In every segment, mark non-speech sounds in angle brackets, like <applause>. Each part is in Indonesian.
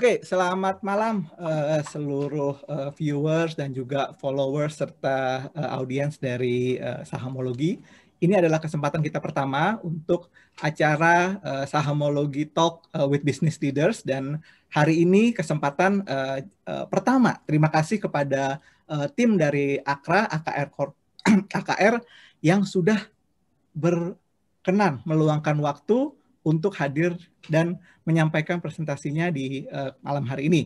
Oke, okay, selamat malam uh, seluruh uh, viewers dan juga followers serta uh, audiens dari uh, Sahamologi. Ini adalah kesempatan kita pertama untuk acara uh, Sahamologi Talk uh, with Business Leaders dan hari ini kesempatan uh, uh, pertama. Terima kasih kepada uh, tim dari Akra AKR Corp, AKR <clears throat> yang sudah berkenan meluangkan waktu untuk hadir dan menyampaikan presentasinya di uh, malam hari ini.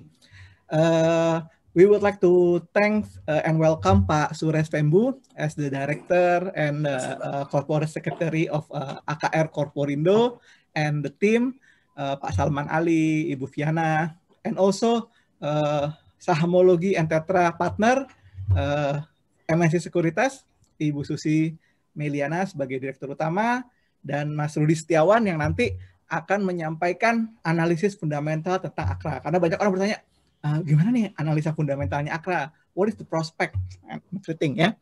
Uh, we would like to thank uh, eh, and welcome Pak Suresh Tembu as the Director and uh, uh, Corporate Secretary of uh, AKR Corporindo and the team, uh, Pak Salman Ali, Ibu Fiana, and also uh, Sahamologi and Tetra Partner, uh, MNC Sekuritas, Ibu Susi Meliana sebagai Direktur Utama, dan Mas Rudi Setiawan yang nanti akan menyampaikan analisis fundamental tentang Akra. Karena banyak orang bertanya, e, gimana nih analisa fundamentalnya Akra? What is the prospect everything ya?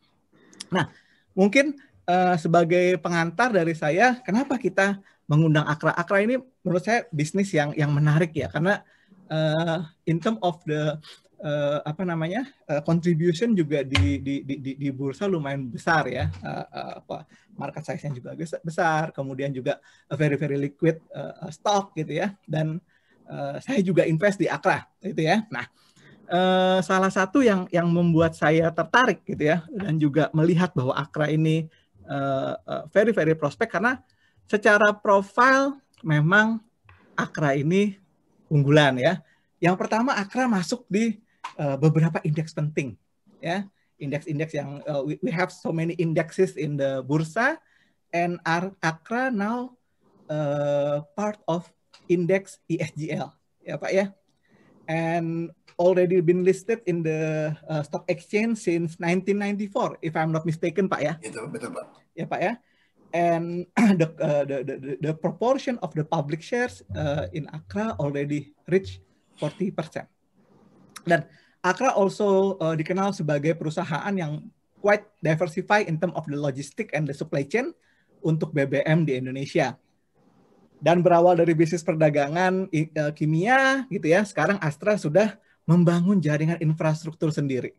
Nah, mungkin uh, sebagai pengantar dari saya, kenapa kita mengundang Akra? Akra ini menurut saya bisnis yang yang menarik ya, karena uh, in term of the uh, apa namanya uh, contribution juga di di, di di bursa lumayan besar ya uh, uh, apa market size-nya juga besar, kemudian juga very very liquid uh, stock gitu ya. Dan uh, saya juga invest di Akra gitu ya. Nah, uh, salah satu yang yang membuat saya tertarik gitu ya dan juga melihat bahwa Akra ini uh, uh, very very prospek karena secara profile memang Akra ini unggulan ya. Yang pertama Akra masuk di uh, beberapa indeks penting ya indeks-indeks yang uh, we, we have so many indexes in the bursa and are Akra now uh, part of index ESGL ya Pak ya and already been listed in the uh, stock exchange since 1994 if I'm not mistaken Pak ya. Itu betul Pak. Ya Pak ya. And <clears throat> the, uh, the, the the proportion of the public shares uh, in Accra already reach 40%. Dan Akra also uh, dikenal sebagai perusahaan yang quite diversify in term of the logistic and the supply chain untuk BBM di Indonesia. Dan berawal dari bisnis perdagangan uh, kimia gitu ya, sekarang Astra sudah membangun jaringan infrastruktur sendiri.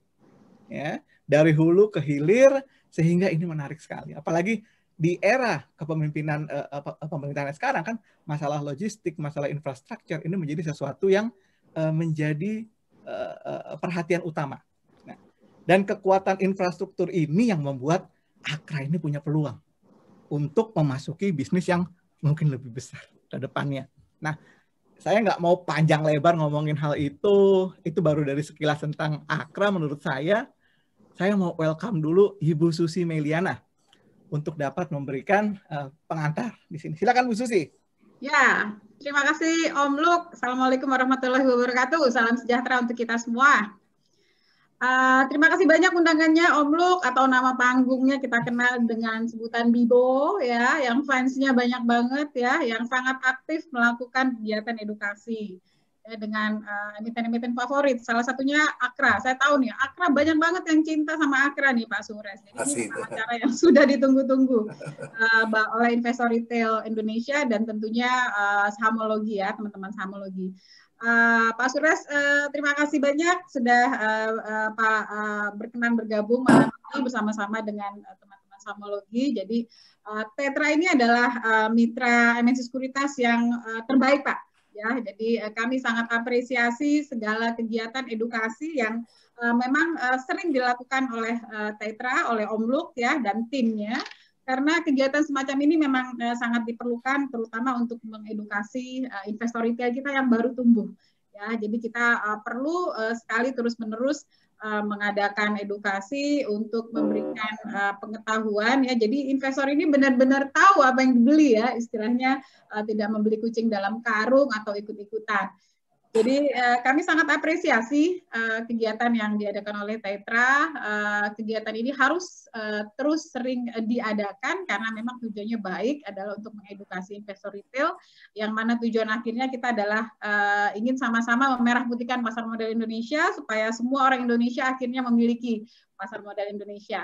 Ya, dari hulu ke hilir sehingga ini menarik sekali. Apalagi di era kepemimpinan uh, uh pemerintahan sekarang kan masalah logistik, masalah infrastruktur ini menjadi sesuatu yang uh, menjadi Eh, eh, eh, perhatian utama. Nah, dan kekuatan infrastruktur ini yang membuat Akra ini punya peluang untuk memasuki bisnis yang mungkin lebih besar ke depannya. Nah, saya nggak mau panjang lebar ngomongin hal itu. Itu baru dari sekilas tentang Akra menurut saya. Saya mau welcome dulu Ibu Susi Meliana untuk dapat memberikan uh, pengantar di sini. Silakan Bu Susi. Ya, terima kasih Om Luk. Assalamualaikum warahmatullahi wabarakatuh. Salam sejahtera untuk kita semua. Uh, terima kasih banyak undangannya Om Luk atau nama panggungnya kita kenal dengan sebutan Bibo ya, yang fansnya banyak banget ya, yang sangat aktif melakukan kegiatan edukasi. Eh, dengan uh, eh, emiten-emiten favorit. Salah satunya Akra. Saya tahu nih, Akra banyak banget yang cinta sama Akra nih Pak Sures. Jadi Masih. ini acara yang <laughs> sudah ditunggu-tunggu uh, oleh investor retail Indonesia dan tentunya uh, sahamologi ya, teman-teman sahamologi. Uh, Pak Sures, uh, terima kasih banyak sudah uh, uh, Pak uh, berkenan bergabung malam ini bersama-sama dengan uh, teman-teman samologi. Jadi uh, Tetra ini adalah uh, mitra MNC Sekuritas yang uh, terbaik, Pak ya. Jadi uh, kami sangat apresiasi segala kegiatan edukasi yang uh, memang uh, sering dilakukan oleh uh, Tetra, oleh Luk ya dan timnya karena kegiatan semacam ini memang uh, sangat diperlukan terutama untuk mengedukasi uh, investor retail kita yang baru tumbuh ya. Jadi kita uh, perlu uh, sekali terus-menerus Eh, mengadakan edukasi untuk memberikan uh, pengetahuan ya jadi investor ini benar-benar tahu apa yang dibeli ya istilahnya uh, tidak membeli kucing dalam karung atau ikut-ikutan jadi eh, kami sangat apresiasi eh, kegiatan yang diadakan oleh Tetra. Eh, kegiatan ini harus eh, terus sering eh, diadakan karena memang tujuannya baik adalah untuk mengedukasi investor retail yang mana tujuan akhirnya kita adalah eh, ingin sama-sama memerah putihkan pasar modal Indonesia supaya semua orang Indonesia akhirnya memiliki pasar modal Indonesia.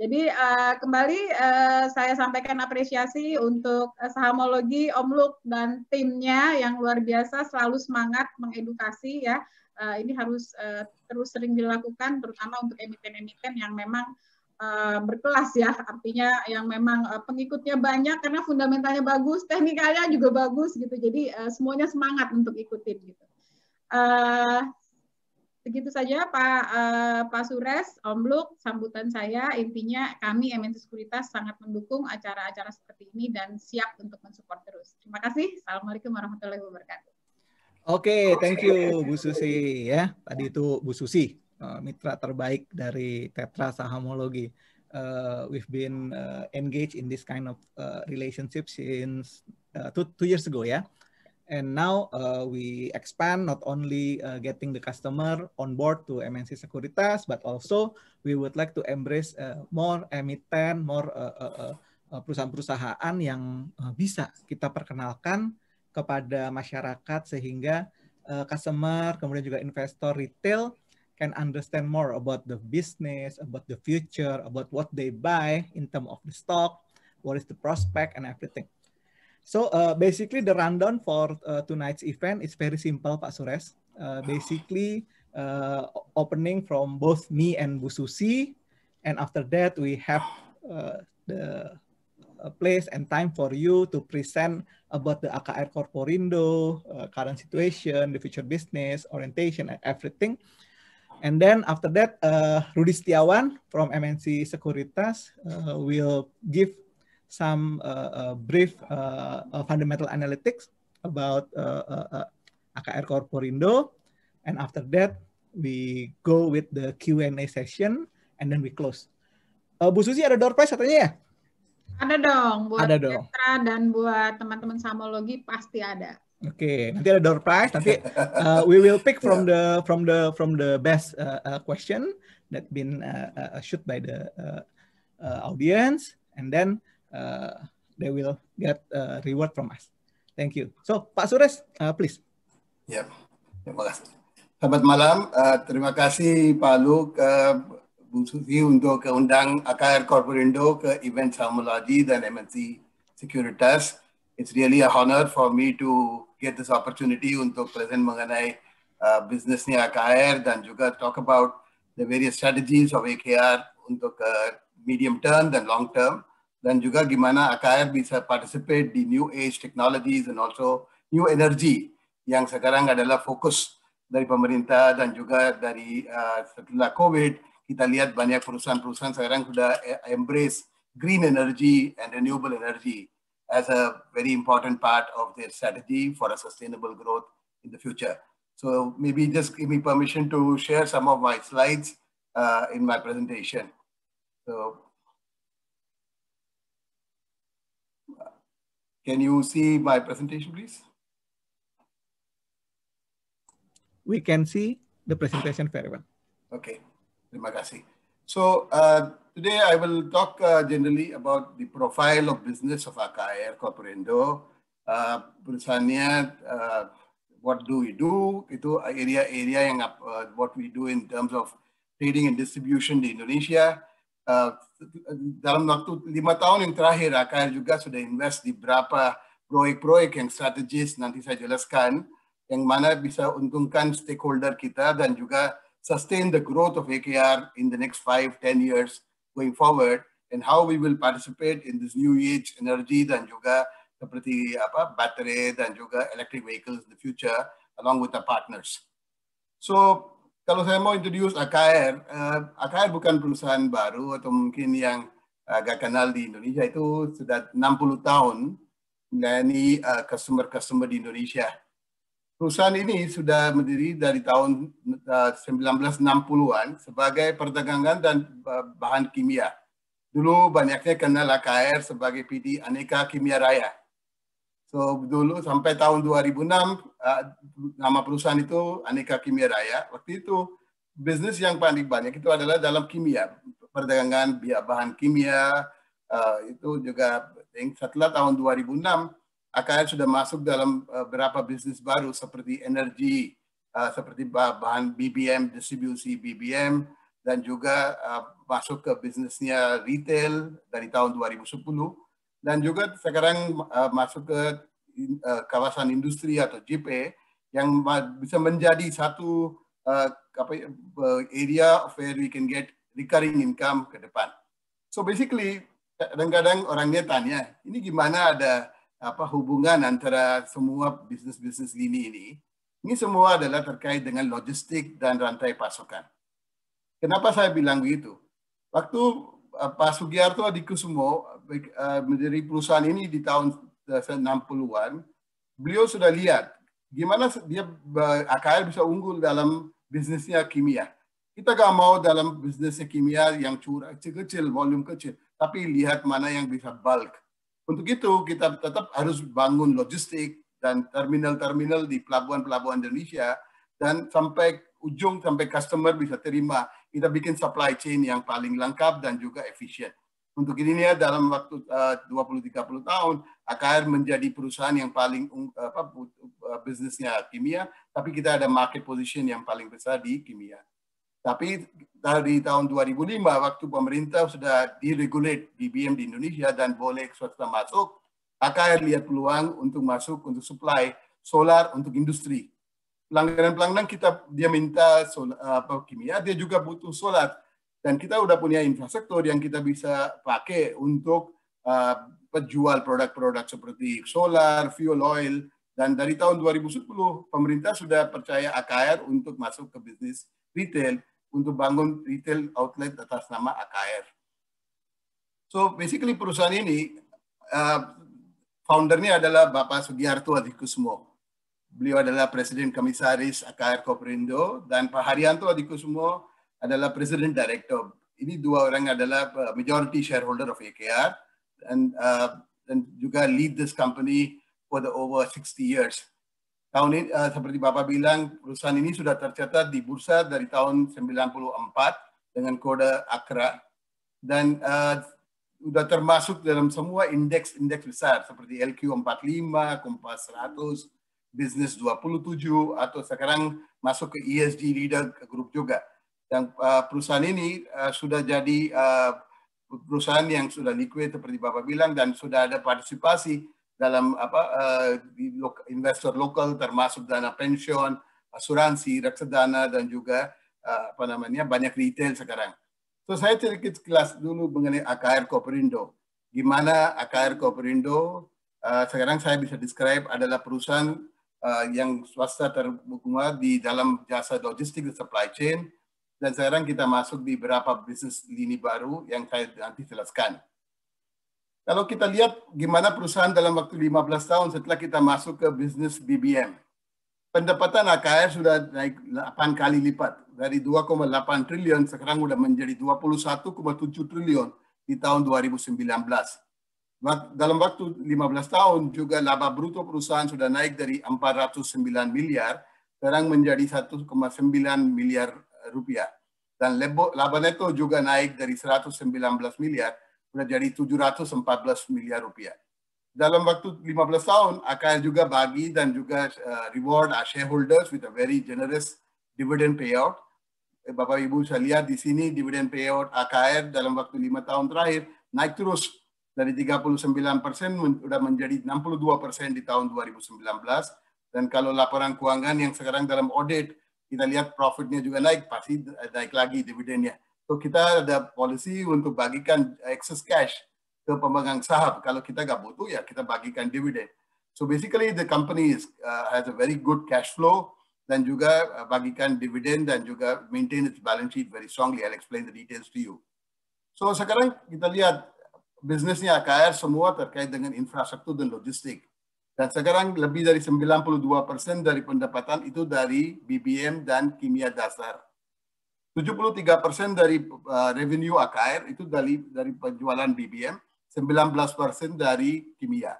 Jadi uh, kembali uh, saya sampaikan apresiasi untuk sahamologi Om Luk dan timnya yang luar biasa selalu semangat mengedukasi ya. Uh, ini harus uh, terus sering dilakukan terutama untuk emiten-emiten yang memang berkelas ya. Artinya yang memang pengikutnya banyak karena fundamentalnya bagus, teknikalnya juga bagus gitu. Jadi semuanya semangat untuk ikutin gitu. Uh, Begitu saja Pak uh, Pak Sures, Om Luk, sambutan saya. Intinya kami MNC Sekuritas sangat mendukung acara-acara seperti ini dan siap untuk mensupport terus. Terima kasih. Assalamualaikum warahmatullahi wabarakatuh. Oke, okay, thank you Bu Susi ya. Tadi itu Bu Susi, uh, mitra terbaik dari Tetra Sahamologi. Uh, we've been uh, engaged in this kind of uh, relationship since uh, two, two years ago ya. Yeah. And now uh, we expand not only uh, getting the customer on board to MNC Sekuritas, but also we would like to embrace uh, more emiten, more uh, uh, uh, perusahaan-perusahaan yang bisa kita perkenalkan kepada masyarakat sehingga customer, kemudian juga investor retail can understand more about the business, about the future, about what they buy in term of the stock, what is the prospect and everything. So uh, basically the rundown for uh, tonight's event is very simple, Pak Sures. Uh, basically uh, opening from both me and Bu Susi, and after that we have uh, the uh, place and time for you to present about the AKR Corporindo, uh, current situation, the future business, orientation, and everything. And then after that, uh, Rudi Setiawan from MNC Sekuritas uh, will give some uh, uh, brief uh, uh, fundamental analytics about uh, uh, uh, AKR Corporindo, and after that we go with the Q&A session and then we close. Uh, Bu Susi ada door prize katanya ya? Ada dong, buat ada dong. dan buat teman-teman samologi pasti ada. Oke, okay. nanti ada door prize. Nanti uh, we will pick from <laughs> the from the from the best uh, uh, question that been uh, uh, shoot by the uh, uh, audience, and then uh, they will get reward from us. Thank you. So Pak Sures, uh, please. Ya, yeah. terima kasih. Selamat malam. Uh, terima kasih Pak Luk, uh, Bu Susi untuk undang AKR Corporindo ke event Samulaji dan MNC Securitas. It's really a honor for me to get this opportunity untuk present mengenai uh, bisnisnya AKR dan juga talk about the various strategies of AKR untuk uh, medium term dan long term. then juga gimana AKR bisa participate di new age technologies and also new energy yang sekarang adalah fokus dari pemerintah dan juga dari uh, setelah COVID kita lihat banyak perusahaan-perusahaan sekarang sudah eh, embrace green energy and renewable energy as a very important part of their strategy for a sustainable growth in the future. So maybe just give me permission to share some of my slides uh, in my presentation. So Can you see my presentation, please? We can see the presentation very well. Okay, So uh, today I will talk uh, generally about the profile of business of AKR Corporendo. Uh, uh, what do we do? Itu area area yang uh, what we do in terms of trading and distribution di Indonesia. Uh, dalam waktu lima tahun yang terakhir AKR juga sudah invest di berapa proyek-proyek yang strategis nanti saya jelaskan yang mana bisa untungkan stakeholder kita dan juga sustain the growth of AKR in the next 5 10 years going forward and how we will participate in this new age energy dan juga seperti apa baterai dan juga electric vehicles in the future along with the partners. So kalau saya mau introduce AKR, uh, eh, AKR bukan perusahaan baru atau mungkin yang agak kenal di Indonesia itu sudah 60 tahun melayani customer eh, customer-customer di Indonesia. Perusahaan ini sudah berdiri dari tahun uh, eh, 1960-an sebagai perdagangan dan uh, bahan kimia. Dulu banyaknya kenal AKR sebagai PD Aneka Kimia Raya So dulu sampai tahun 2006 uh, eh, nama perusahaan itu Aneka Kimia Raya. Waktu itu bisnis yang paling banyak itu adalah dalam kimia, perdagangan bahan kimia eh, itu juga setelah tahun 2006 AKR sudah masuk dalam beberapa eh, bisnis baru seperti energi, seperti bahan BBM, distribusi BBM, dan juga masuk ke bisnisnya retail dari tahun 2010 dan juga sekarang uh, masuk ke uh, kawasan industri atau JP yang bisa menjadi satu uh, area where we can get recurring income ke depan. So basically kadang-kadang orangnya tanya, ini gimana ada apa hubungan antara semua bisnis-bisnis gini ini? Ini semua adalah terkait dengan logistik dan rantai pasokan. Kenapa saya bilang begitu? Waktu Pak Sugiarto Kusumo Eh, menjadi perusahaan ini di tahun 60-an, eh, beliau sudah lihat gimana dia AKL bisa unggul dalam bisnisnya kimia. Kita gak mau dalam bisnisnya kimia yang curah kecil-kecil, volume kecil, tapi lihat mana yang bisa bulk. Untuk itu kita tetap harus bangun logistik dan terminal-terminal di pelabuhan-pelabuhan Indonesia dan sampai ujung sampai customer bisa terima. Kita bikin supply chain yang paling lengkap dan juga efisien. Untuk ya dalam waktu eh, uh, 20-30 tahun AKR menjadi perusahaan yang paling um, apa, bisnisnya uh, kimia, tapi kita ada market position yang paling besar di kimia. Tapi dari tahun 2005 waktu pemerintah sudah diregulate BBM di Indonesia dan boleh swasta masuk, AKR lihat peluang untuk masuk untuk supply solar untuk industri. Pelanggan-pelanggan kita dia minta solar, apa, kimia, dia juga butuh solar dan kita udah punya infrastruktur yang kita bisa pakai untuk uh, penjual produk-produk seperti solar, fuel oil, dan dari tahun 2010 pemerintah sudah percaya AKR untuk masuk ke bisnis retail untuk bangun retail outlet atas nama AKR. So basically perusahaan ini uh, foundernya adalah Bapak Sugiharto Adikusumo. Beliau adalah Presiden Komisaris AKR Koperindo dan Pak Haryanto Adikusumo adalah president director. Ini dua orang adalah uh, majority shareholder of AKR and uh, dan juga lead this company for the over 60 years. Tahun ini uh, seperti Bapak bilang perusahaan ini sudah tercatat di bursa dari tahun 94 dengan kode AKRA dan uh, sudah termasuk dalam semua indeks-indeks besar seperti LQ45, Kompas 100, Business 27 atau sekarang masuk ke ESG Leader Group juga yang uh, perusahaan ini uh, sudah jadi uh, perusahaan yang sudah liquid seperti Bapak bilang dan sudah ada partisipasi dalam apa uh, investor lokal termasuk dana pensiun, asuransi, reksadana dan juga uh, apa namanya banyak retail sekarang. So saya sedikit kelas dulu mengenai AKR Koperindo. Gimana AKR Koperindo uh, sekarang saya bisa describe adalah perusahaan uh, yang swasta terbuka di dalam jasa logistik dan supply chain dan sekarang kita masuk di beberapa bisnis lini baru yang saya nanti jelaskan. Kalau kita lihat gimana perusahaan dalam waktu 15 tahun setelah kita masuk ke bisnis BBM. Pendapatan AKR sudah naik 8 kali lipat. Dari 2,8 triliun sekarang sudah menjadi 21,7 triliun di tahun 2019. Dalam waktu 15 tahun juga laba bruto perusahaan sudah naik dari 409 miliar sekarang menjadi 1,9 miliar rupiah. Dan laba neto juga naik dari 119 miliar menjadi 714 miliar rupiah. Dalam waktu 15 tahun, akan juga bagi dan juga uh, reward our shareholders with a very generous dividend payout. Eh, Bapak Ibu bisa lihat di sini dividend payout AKR dalam waktu 5 tahun terakhir naik terus dari 39 persen sudah menjadi 62 persen di tahun 2019. Dan kalau laporan keuangan yang sekarang dalam audit kita lihat profitnya juga naik pasti naik lagi dividennya. So kita ada polisi untuk bagikan excess cash ke pemegang saham. Kalau kita nggak butuh ya kita bagikan dividen. So basically the company is, uh, has a very good cash flow dan juga uh, bagikan dividen dan juga maintain its balance sheet very strongly. I'll explain the details to you. So sekarang kita lihat bisnisnya AKR semua terkait dengan infrastruktur dan logistik. Dan sekarang lebih dari 92% dari pendapatan itu dari BBM dan kimia dasar. 73% dari eh, revenue AKR itu dari dari penjualan BBM, 19% dari kimia.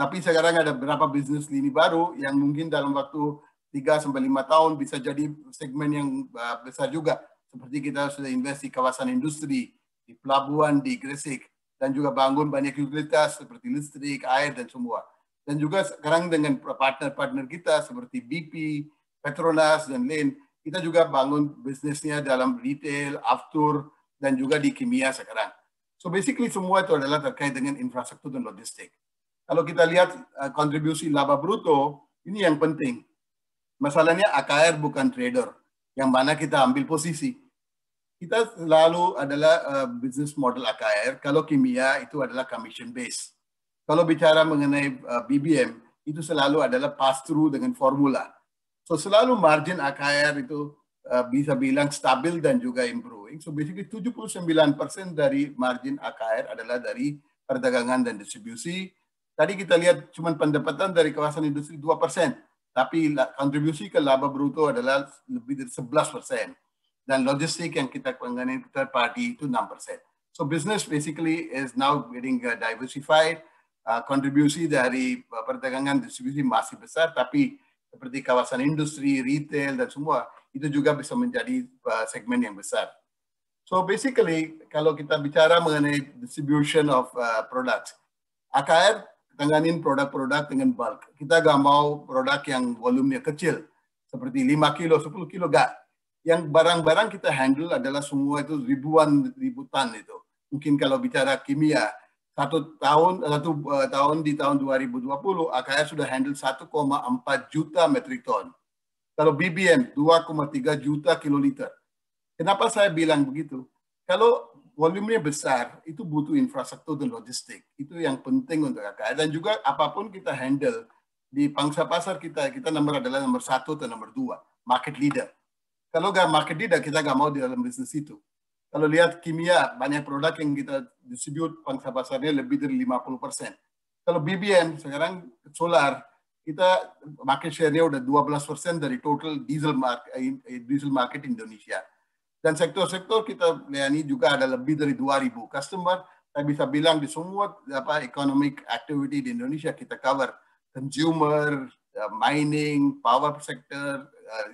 Tapi sekarang ada beberapa bisnis lini baru yang mungkin dalam waktu 3 sampai 5 tahun bisa jadi segmen yang eh, besar juga. Seperti kita sudah invest di kawasan industri, di pelabuhan, di Gresik, dan juga bangun banyak utilitas seperti listrik, air, dan semua dan juga sekarang dengan partner-partner kita seperti BP, Petronas dan lain, kita juga bangun bisnisnya dalam retail, aftur dan juga di kimia sekarang. So basically semua itu adalah terkait dengan infrastruktur dan logistik. Kalau kita lihat eh, kontribusi laba bruto, ini yang penting. Masalahnya AKR bukan trader, yang mana kita ambil posisi. Kita selalu adalah uh, business model AKR, kalau kimia itu adalah commission based kalau bicara mengenai eh, BBM, itu selalu adalah pass-through dengan formula. So selalu margin AKR itu eh, bisa bilang stabil dan juga improving. So basically 79% dari margin AKR adalah dari perdagangan dan distribusi. Tadi kita lihat cuma pendapatan dari kawasan industri 2%, tapi kontribusi ke laba bruto adalah lebih dari 11%. Dan logistik yang kita pengenalan third party itu 6%. So business basically is now getting eh, diversified Ah, kontribusi dari ah, perdagangan distribusi masih besar, tapi seperti kawasan industri, retail, dan semua, itu juga bisa menjadi ah, segmen yang besar. So basically, kalau kita bicara mengenai distribution of uh, products, AKR tanganin produk-produk dengan bulk. Kita gak mau produk yang volumenya kecil, seperti 5 kilo, 10 kilo, gak. Yang barang-barang kita handle adalah semua itu ribuan ributan itu. Mungkin kalau bicara kimia, satu tahun eh, satu uh, tahun di tahun 2020 AKR sudah handle 1,4 juta metric ton. Kalau BBM 2,3 juta kiloliter. Kenapa saya bilang begitu? Kalau volumenya besar itu butuh infrastruktur dan logistik. Itu yang penting untuk AKR. dan juga apapun kita handle di pangsa pasar kita kita nomor adalah nomor satu atau nomor dua market leader. Kalau nggak market leader kita nggak mau di dalam bisnis itu. Kalau lihat kimia, banyak produk yang kita distribute pangsa pasarnya lebih dari 50 persen. Kalau BBM, sekarang solar, kita market share-nya udah 12 persen dari total diesel market, eh, eh, diesel market Indonesia. Dan sektor-sektor kita layani juga ada lebih dari 2.000 customer. Saya bisa bilang di semua apa economic activity di Indonesia kita cover consumer, eh, mining, power sector,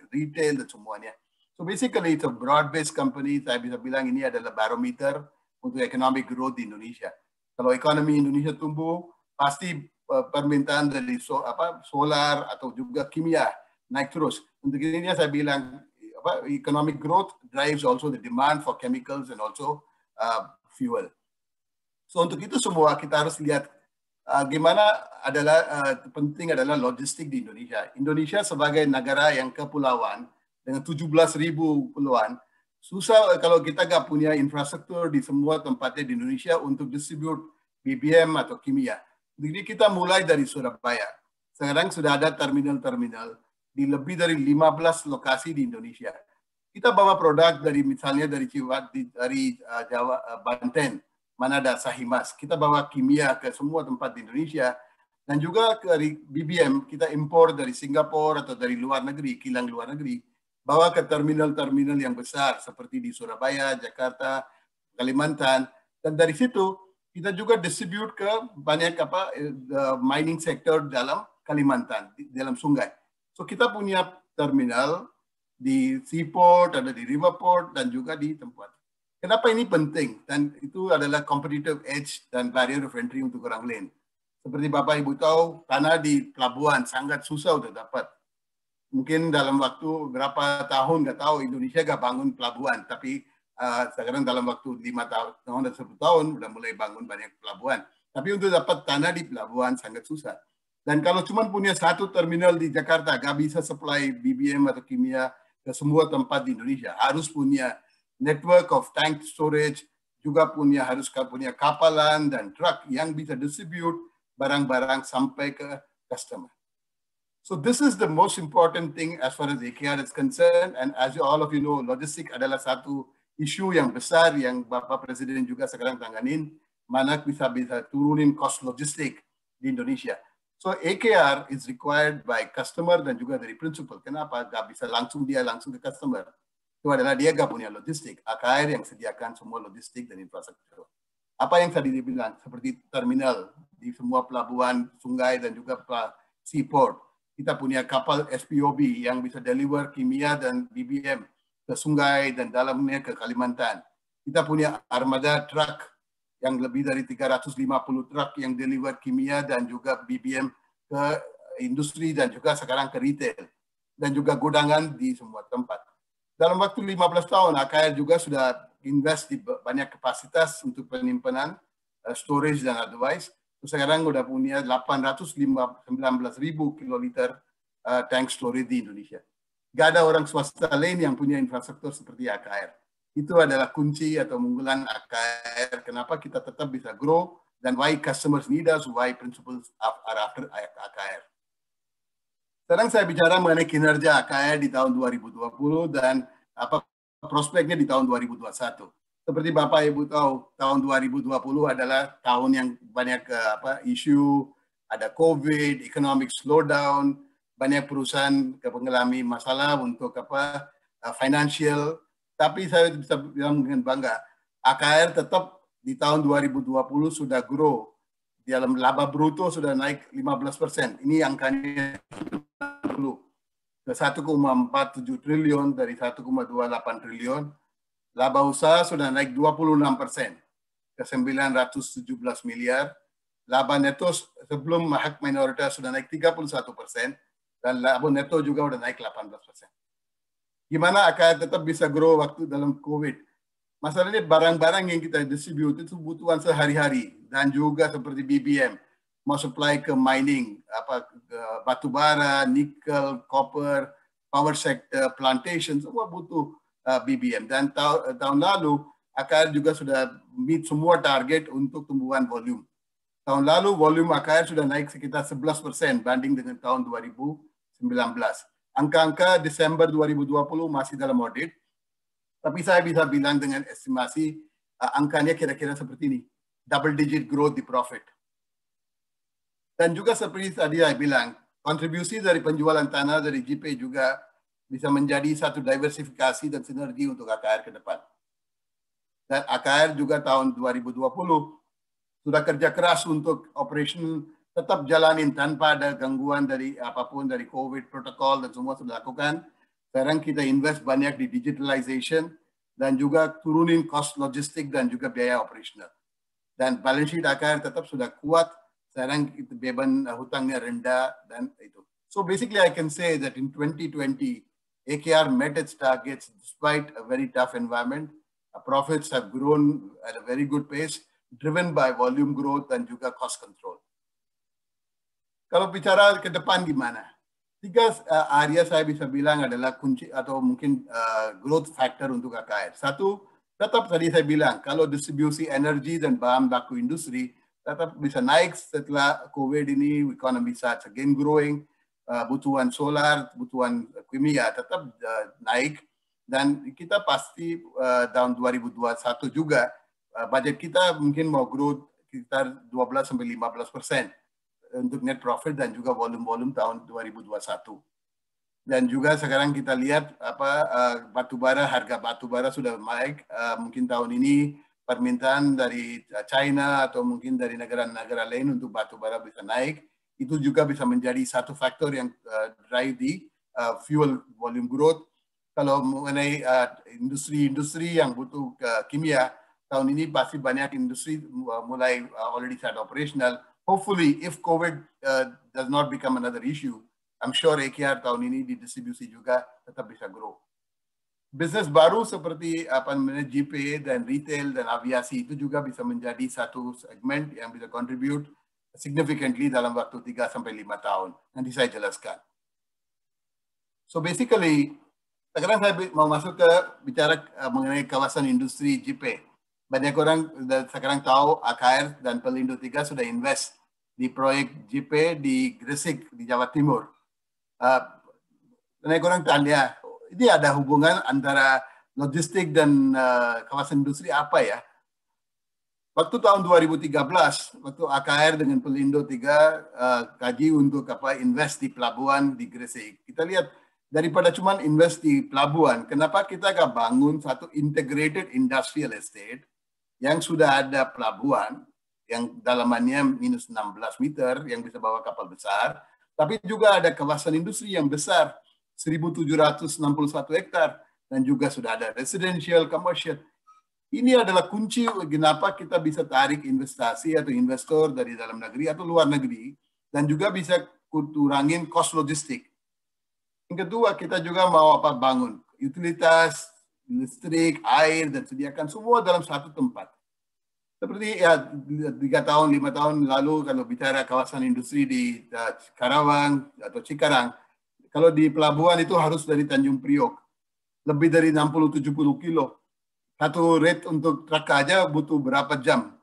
retail, dan semuanya. So basically, it's a broad-based company. Saya bisa bilang ini adalah barometer untuk economic growth di Indonesia. Kalau ekonomi Indonesia tumbuh, pasti eh, permintaan dari so, apa, solar atau juga kimia naik terus. Untuk ini saya bilang apa, economic growth drives also the demand for chemicals and also uh, fuel. So untuk itu semua kita harus lihat uh, gimana adalah uh, penting adalah logistik di Indonesia. Indonesia sebagai negara yang kepulauan dengan 17 ribu puluhan, susah eh, kalau kita nggak punya infrastruktur di semua tempatnya di Indonesia untuk distribute BBM atau kimia. Jadi kita mulai dari Surabaya. Sekarang sudah ada terminal-terminal di lebih dari 15 lokasi di Indonesia. Kita bawa produk dari misalnya dari Ciwat, dari eh, Jawa, eh, Banten, mana ada Sahimas. Kita bawa kimia ke semua tempat di Indonesia dan juga dari BBM kita impor dari Singapura atau dari luar negeri, kilang luar negeri bawa ke terminal-terminal yang besar seperti di Surabaya, Jakarta, Kalimantan. Dan dari situ kita juga distribute ke banyak apa eh, the mining sector dalam Kalimantan, di, dalam sungai. So kita punya terminal di seaport, ada di riverport, dan juga di tempat. Kenapa ini penting? Dan itu adalah competitive edge dan barrier of entry untuk orang lain. Seperti Bapak Ibu tahu, tanah di pelabuhan sangat susah untuk dapat mungkin dalam waktu berapa tahun nggak tahu Indonesia nggak bangun pelabuhan tapi uh, sekarang dalam waktu lima tahun dan sepuluh tahun sudah mulai bangun banyak pelabuhan tapi untuk dapat tanah di pelabuhan sangat susah dan kalau cuma punya satu terminal di Jakarta nggak bisa supply BBM atau kimia ke semua tempat di Indonesia harus punya network of tank storage juga punya harus punya kapalan dan truk yang bisa distribute barang-barang sampai ke customer. So this is the most important thing as far as AKR is concerned. And as you, all of you know, logistik adalah satu isu yang besar yang Bapak Presiden juga sekarang tanganin. Mana bisa bisa turunin cost logistik di Indonesia. So AKR is required by customer dan juga dari principal. Kenapa? Gak bisa langsung dia langsung ke customer. Itu adalah dia gak punya logistik. AKR yang sediakan semua logistik dan infrastruktur. Apa yang tadi dibilang? Seperti terminal di semua pelabuhan, sungai, dan juga seaport kita punya kapal SPOB yang bisa deliver kimia dan BBM ke sungai dan dalamnya ke Kalimantan. Kita punya armada truk yang lebih dari 350 truk yang deliver kimia dan juga BBM ke industri dan juga sekarang ke retail dan juga gudangan di semua tempat. Dalam waktu 15 tahun AKR juga sudah invest di banyak kapasitas untuk penyimpanan, eh, storage dan otherwise sekarang udah punya 819 ribu kiloliter uh, tank storage di Indonesia. Gak ada orang swasta lain yang punya infrastruktur seperti AKR. Itu adalah kunci atau unggulan AKR. Kenapa kita tetap bisa grow dan why customers need us, why principles are after AKR. Sekarang saya bicara mengenai kinerja AKR di tahun 2020 dan apa prospeknya di tahun 2021 seperti Bapak Ibu tahu tahun 2020 adalah tahun yang banyak uh, apa isu ada COVID, economic slowdown, banyak perusahaan mengalami masalah untuk apa eh, financial. Tapi saya bisa bilang dengan bangga, AKR tetap di tahun 2020 sudah grow. Di dalam laba bruto sudah naik 15%. persen. Ini angkanya 1,47 triliun dari 1,28 triliun laba usaha sudah naik 26 persen ke 917 miliar. Laba neto sebelum hak minoritas sudah naik 31 persen dan laba neto juga sudah naik 18 persen. Gimana akan tetap bisa grow waktu dalam COVID? Masalahnya barang-barang yang kita distribute itu kebutuhan sehari-hari dan juga seperti BBM mau supply ke mining apa ke batu bara, nikel, copper, power sector, eh, plantation semua butuh Eh, BBM dan eh, tahun lalu AKR juga sudah meet semua target untuk tumbuhan volume. Tahun lalu volume AKR sudah naik sekitar 11 persen banding dengan tahun 2019. Angka-angka Desember 2020 masih dalam audit, tapi saya bisa bilang dengan estimasi eh, angkanya kira-kira seperti ini, double digit growth di profit. Dan juga seperti tadi saya bilang, kontribusi dari penjualan tanah dari GP juga bisa menjadi satu diversifikasi dan sinergi untuk AKR ke depan. Dan AKR juga tahun 2020 sudah kerja keras untuk operation tetap jalanin tanpa ada gangguan dari apapun dari COVID protokol dan semua sudah lakukan. Sekarang kita invest banyak di digitalization dan juga turunin cost logistik dan juga biaya operasional. Dan balance sheet AKR tetap sudah kuat. Sekarang beban hutangnya rendah dan itu. So basically I can say that in 2020 AKR met its targets despite a very tough environment. Our profits have grown at a very good pace, driven by volume growth and juga cost control. Kalau bicara ke depan gimana? Tiga eh, area saya bisa bilang adalah kunci atau mungkin eh, growth factor untuk AKR. Satu, tetap tadi saya bilang kalau distribusi energi dan bahan baku industri tetap bisa naik setelah COVID ini, economy starts again growing, kebutuhan ah, solar, kebutuhan kimia ya, tetap eh, naik dan kita pasti eh, tahun 2021 juga eh, budget kita mungkin mau grow sekitar 12 sampai 15 persen untuk net profit dan juga volume-volume tahun 2021 dan juga sekarang kita lihat apa uh, batubara harga batubara sudah naik uh, mungkin tahun ini permintaan dari China atau mungkin dari negara-negara lain untuk batubara bisa naik itu juga bisa menjadi satu faktor yang uh, drive di uh, fuel volume growth. Kalau mengenai eh, industri-industri uh, yang butuh uh, kimia, tahun ini pasti banyak industri mulai uh, already start operational. Hopefully, if COVID uh, does not become another issue, I'm sure AKR tahun ini di distribusi juga tetap bisa grow. Bisnis baru seperti apa namanya GPA dan retail dan aviasi itu juga bisa menjadi satu segmen yang bisa contribute significantly dalam waktu 3 sampai 5 tahun. Nanti saya jelaskan. So basically, sekarang saya mau masuk ke bicara eh, mengenai kawasan industri JP. Banyak orang eh, sekarang tahu AKR dan Pelindo 3 sudah invest di proyek JP di Gresik, di Jawa Timur. Uh, banyak orang tanya, ini ada hubungan antara logistik dan uh, kawasan industri apa ya? Waktu tahun 2013, waktu AKR dengan Pelindo 3 uh, eh, kaji untuk apa invest di pelabuhan di Gresik. Kita lihat daripada cuman invest di pelabuhan, kenapa kita gak bangun satu integrated industrial estate yang sudah ada pelabuhan yang dalamannya minus 16 meter yang bisa bawa kapal besar, tapi juga ada kawasan industri yang besar 1761 hektar dan juga sudah ada residential, commercial ini adalah kunci kenapa kita bisa tarik investasi atau investor dari dalam negeri atau luar negeri dan juga bisa kurangin cost logistik. Yang kedua, kita juga mau apa bangun utilitas, listrik, air dan sediakan semua dalam satu tempat. Seperti ya tiga tahun, lima tahun lalu kalau bicara kawasan industri di eh, Karawang atau Cikarang, kalau di pelabuhan itu harus dari Tanjung Priok. Lebih dari 60-70 kilo satu rate untuk truk aja butuh berapa jam.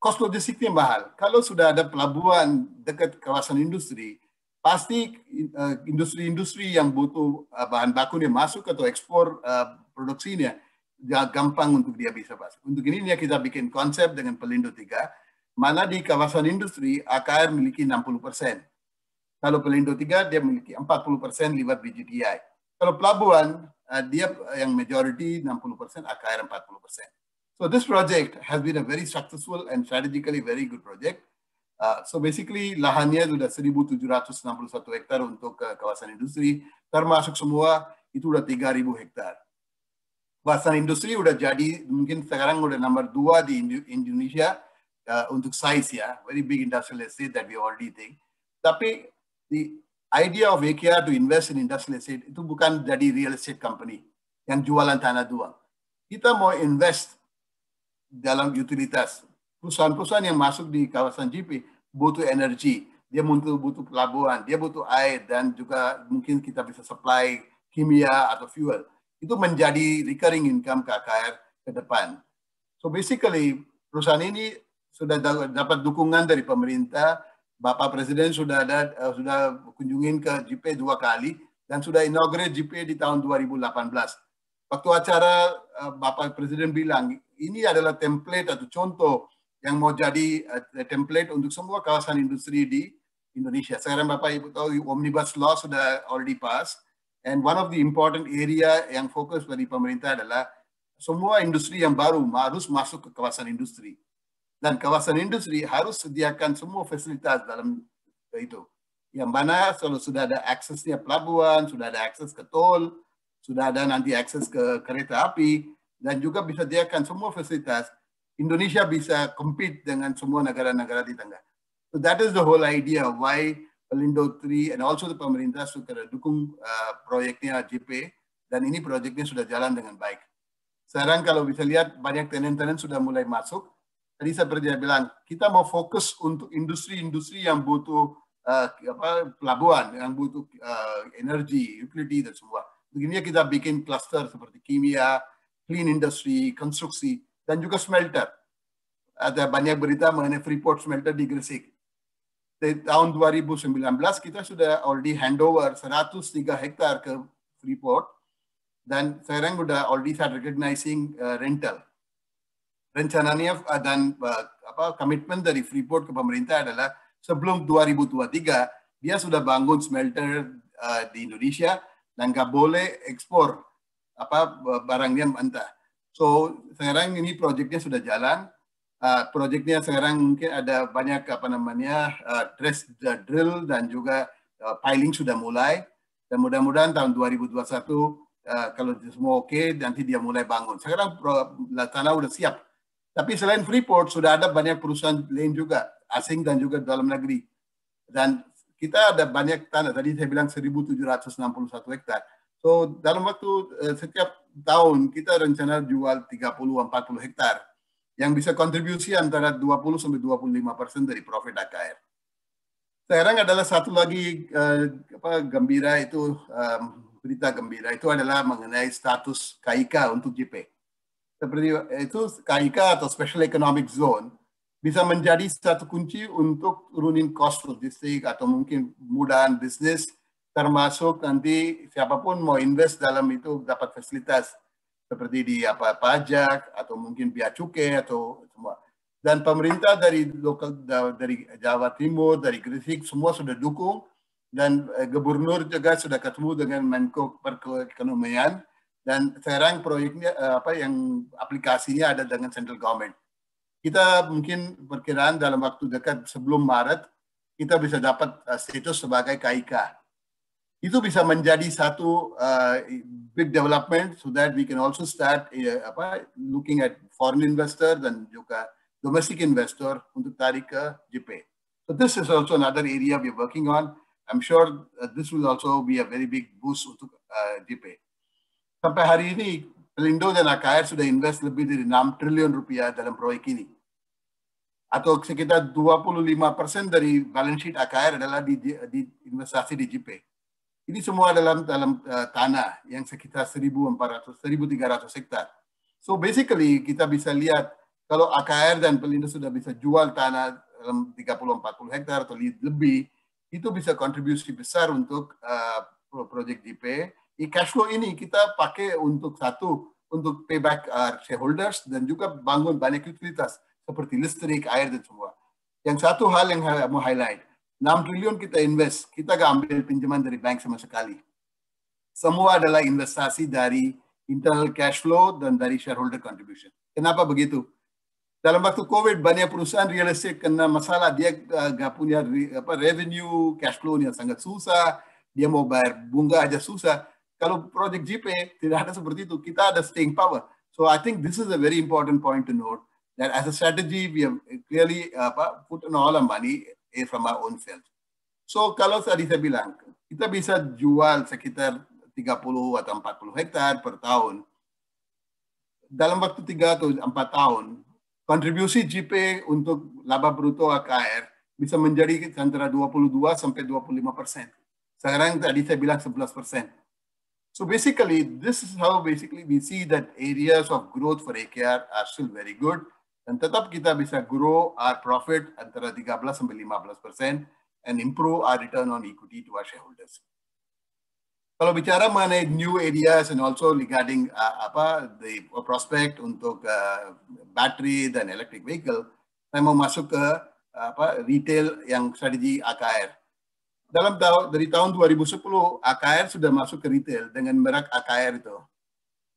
Kos logistiknya mahal. Kalau sudah ada pelabuhan dekat kawasan industri, pasti eh, industri-industri yang butuh eh, bahan bakunya masuk atau ekspor eh, produksinya produksinya gampang untuk dia bisa pas. Untuk ini ya kita bikin konsep dengan Pelindo 3, mana di kawasan industri AKR memiliki 60 persen. Kalau Pelindo 3 dia memiliki 40 persen lewat BGTI. Kalau pelabuhan, uh, dia uh, yang majority 60%, AKR 40%. So this project has been a very successful and strategically very good project. Uh, so basically lahannya sudah 1.761 hektar untuk uh, kawasan industri, termasuk semua itu sudah 3.000 hektar. Kawasan industri sudah jadi mungkin sekarang sudah nomor dua di Indonesia uh, untuk size ya, very big industrial estate that we already think. Tapi di idea of AKR to invest in industrial estate itu bukan jadi real estate company yang jualan tanah dua. Kita mau invest dalam utilitas. Perusahaan-perusahaan yang masuk di kawasan GP butuh energi, dia butuh, butuh pelabuhan, dia butuh air, dan juga mungkin kita bisa supply kimia atau fuel. Itu menjadi recurring income KKR ke depan. So basically perusahaan ini sudah dapat dukungan dari pemerintah, Bapak Presiden sudah ada eh, sudah kunjungin ke JP dua kali dan sudah inaugurate JP di tahun 2018. Waktu acara eh, Bapak Presiden bilang ini adalah template atau contoh yang mau jadi eh, template untuk semua kawasan industri di Indonesia. Sekarang Bapak Ibu tahu Omnibus Law sudah already pass and one of the important area yang fokus dari pemerintah adalah semua industri yang baru harus masuk ke kawasan industri dan kawasan industri harus sediakan semua fasilitas dalam eh, itu. Yang mana kalau sudah ada aksesnya pelabuhan, sudah ada akses ke tol, sudah ada nanti akses ke kereta api, dan juga bisa diakan semua fasilitas, Indonesia bisa compete dengan semua negara-negara di tengah. So that is the whole idea why Pelindo 3 and also the pemerintah sudah dukung uh, proyeknya JP dan ini proyeknya sudah jalan dengan baik. Sekarang kalau bisa lihat banyak tenant-tenant sudah mulai masuk tadi saya pernah bilang kita mau fokus untuk industri-industri yang butuh uh, apa, pelabuhan, yang butuh uh, eh, energi, utility dan semua. Begini kita bikin cluster seperti kimia, clean industry, konstruksi dan juga smelter. Ada banyak berita mengenai Freeport smelter di Gresik. Di tahun 2019 kita sudah already handover 103 hektar ke Freeport dan sekarang sudah already start recognizing uh, rental rencananya uh, dan uh, apa komitmen dari Freeport ke pemerintah adalah sebelum 2023 dia sudah bangun smelter uh, di Indonesia dan nggak boleh ekspor apa barangnya mentah. So sekarang ini proyeknya sudah jalan. Uh, proyeknya sekarang mungkin ada banyak apa namanya uh, dress the uh, drill dan juga uh, piling sudah mulai dan mudah-mudahan tahun 2021 uh, kalau semua oke okay, nanti dia mulai bangun. Sekarang tanah sudah siap tapi selain Freeport sudah ada banyak perusahaan lain juga asing dan juga dalam negeri. Dan kita ada banyak tanah tadi saya bilang 1761 hektar. So dalam waktu eh, setiap tahun kita rencana jual 30 40 hektar yang bisa kontribusi antara 20 sampai 25 persen dari profit AKR. Sekarang adalah satu lagi uh, apa, gembira itu um, berita gembira itu adalah mengenai status KIK untuk JP seperti eh, itu KIK atau Special Economic Zone bisa menjadi satu kunci untuk turunin cost logistik atau mungkin mudahan bisnis termasuk nanti siapapun mau invest dalam itu dapat fasilitas seperti di apa pajak atau mungkin biaya cukai atau semua dan pemerintah dari lokal dari Jawa Timur dari Gresik semua sudah dukung dan eh, gubernur juga sudah ketemu dengan Menko Perekonomian dan sekarang proyeknya eh, apa yang aplikasinya ada dengan central government. Kita mungkin perkiraan dalam waktu dekat sebelum Maret kita bisa dapat eh, status sebagai KIK. Itu bisa menjadi satu uh, big development so that we can also start uh, apa looking at foreign investor dan juga domestic investor untuk tarik ke JP. So this is also another area we are working on. I'm sure uh, this will also be a very big boost untuk uh, JP sampai hari ini pelindo dan AKR sudah invest lebih dari 6 triliun rupiah dalam proyek ini. Atau sekitar 25 persen dari balance sheet AKR adalah di, di investasi di JP. Ini semua dalam dalam uh, tanah yang sekitar 1.400 1.300 hektar. So basically kita bisa lihat kalau AKR dan Pelindo sudah bisa jual tanah dalam 30-40 hektar atau lebih, itu bisa kontribusi besar untuk uh, proyek JP E cash flow ini kita pakai untuk satu untuk payback our uh, shareholders dan juga bangun banyak utilitas seperti listrik, air dan semua. Yang satu hal yang saya mau highlight, 6 triliun kita invest, kita gak ambil pinjaman dari bank sama sekali. Semua adalah investasi dari internal cash flow dan dari shareholder contribution. Kenapa begitu? Dalam waktu COVID banyak perusahaan real estate kena masalah dia uh, gak punya apa, revenue, cash flow-nya sangat susah, dia mau bayar bunga aja susah kalau Project GP, tidak ada seperti itu, kita ada staying power. So I think this is a very important point to note that as a strategy, we have clearly uh, put in all our money eh, from our own self. So kalau tadi saya bilang, kita bisa jual sekitar 30 atau 40 hektar per tahun. Dalam waktu 3 atau 4 tahun, kontribusi GP untuk laba bruto AKR bisa menjadi antara 22 sampai 25 persen. Sekarang tadi saya bilang 11 persen. So basically, this is how basically we see that areas of growth for AKR are still very good. And tetap kita bisa grow our profit antara 13 sampai 15 persen and improve our return on equity to our shareholders. Kalau bicara mengenai new areas and also regarding uh, apa the prospect untuk uh, battery dan electric vehicle, saya mau masuk ke uh, apa retail yang strategi AKR. dalam tahun dari tahun 2010 AKR sudah masuk ke retail dengan merek AKR itu.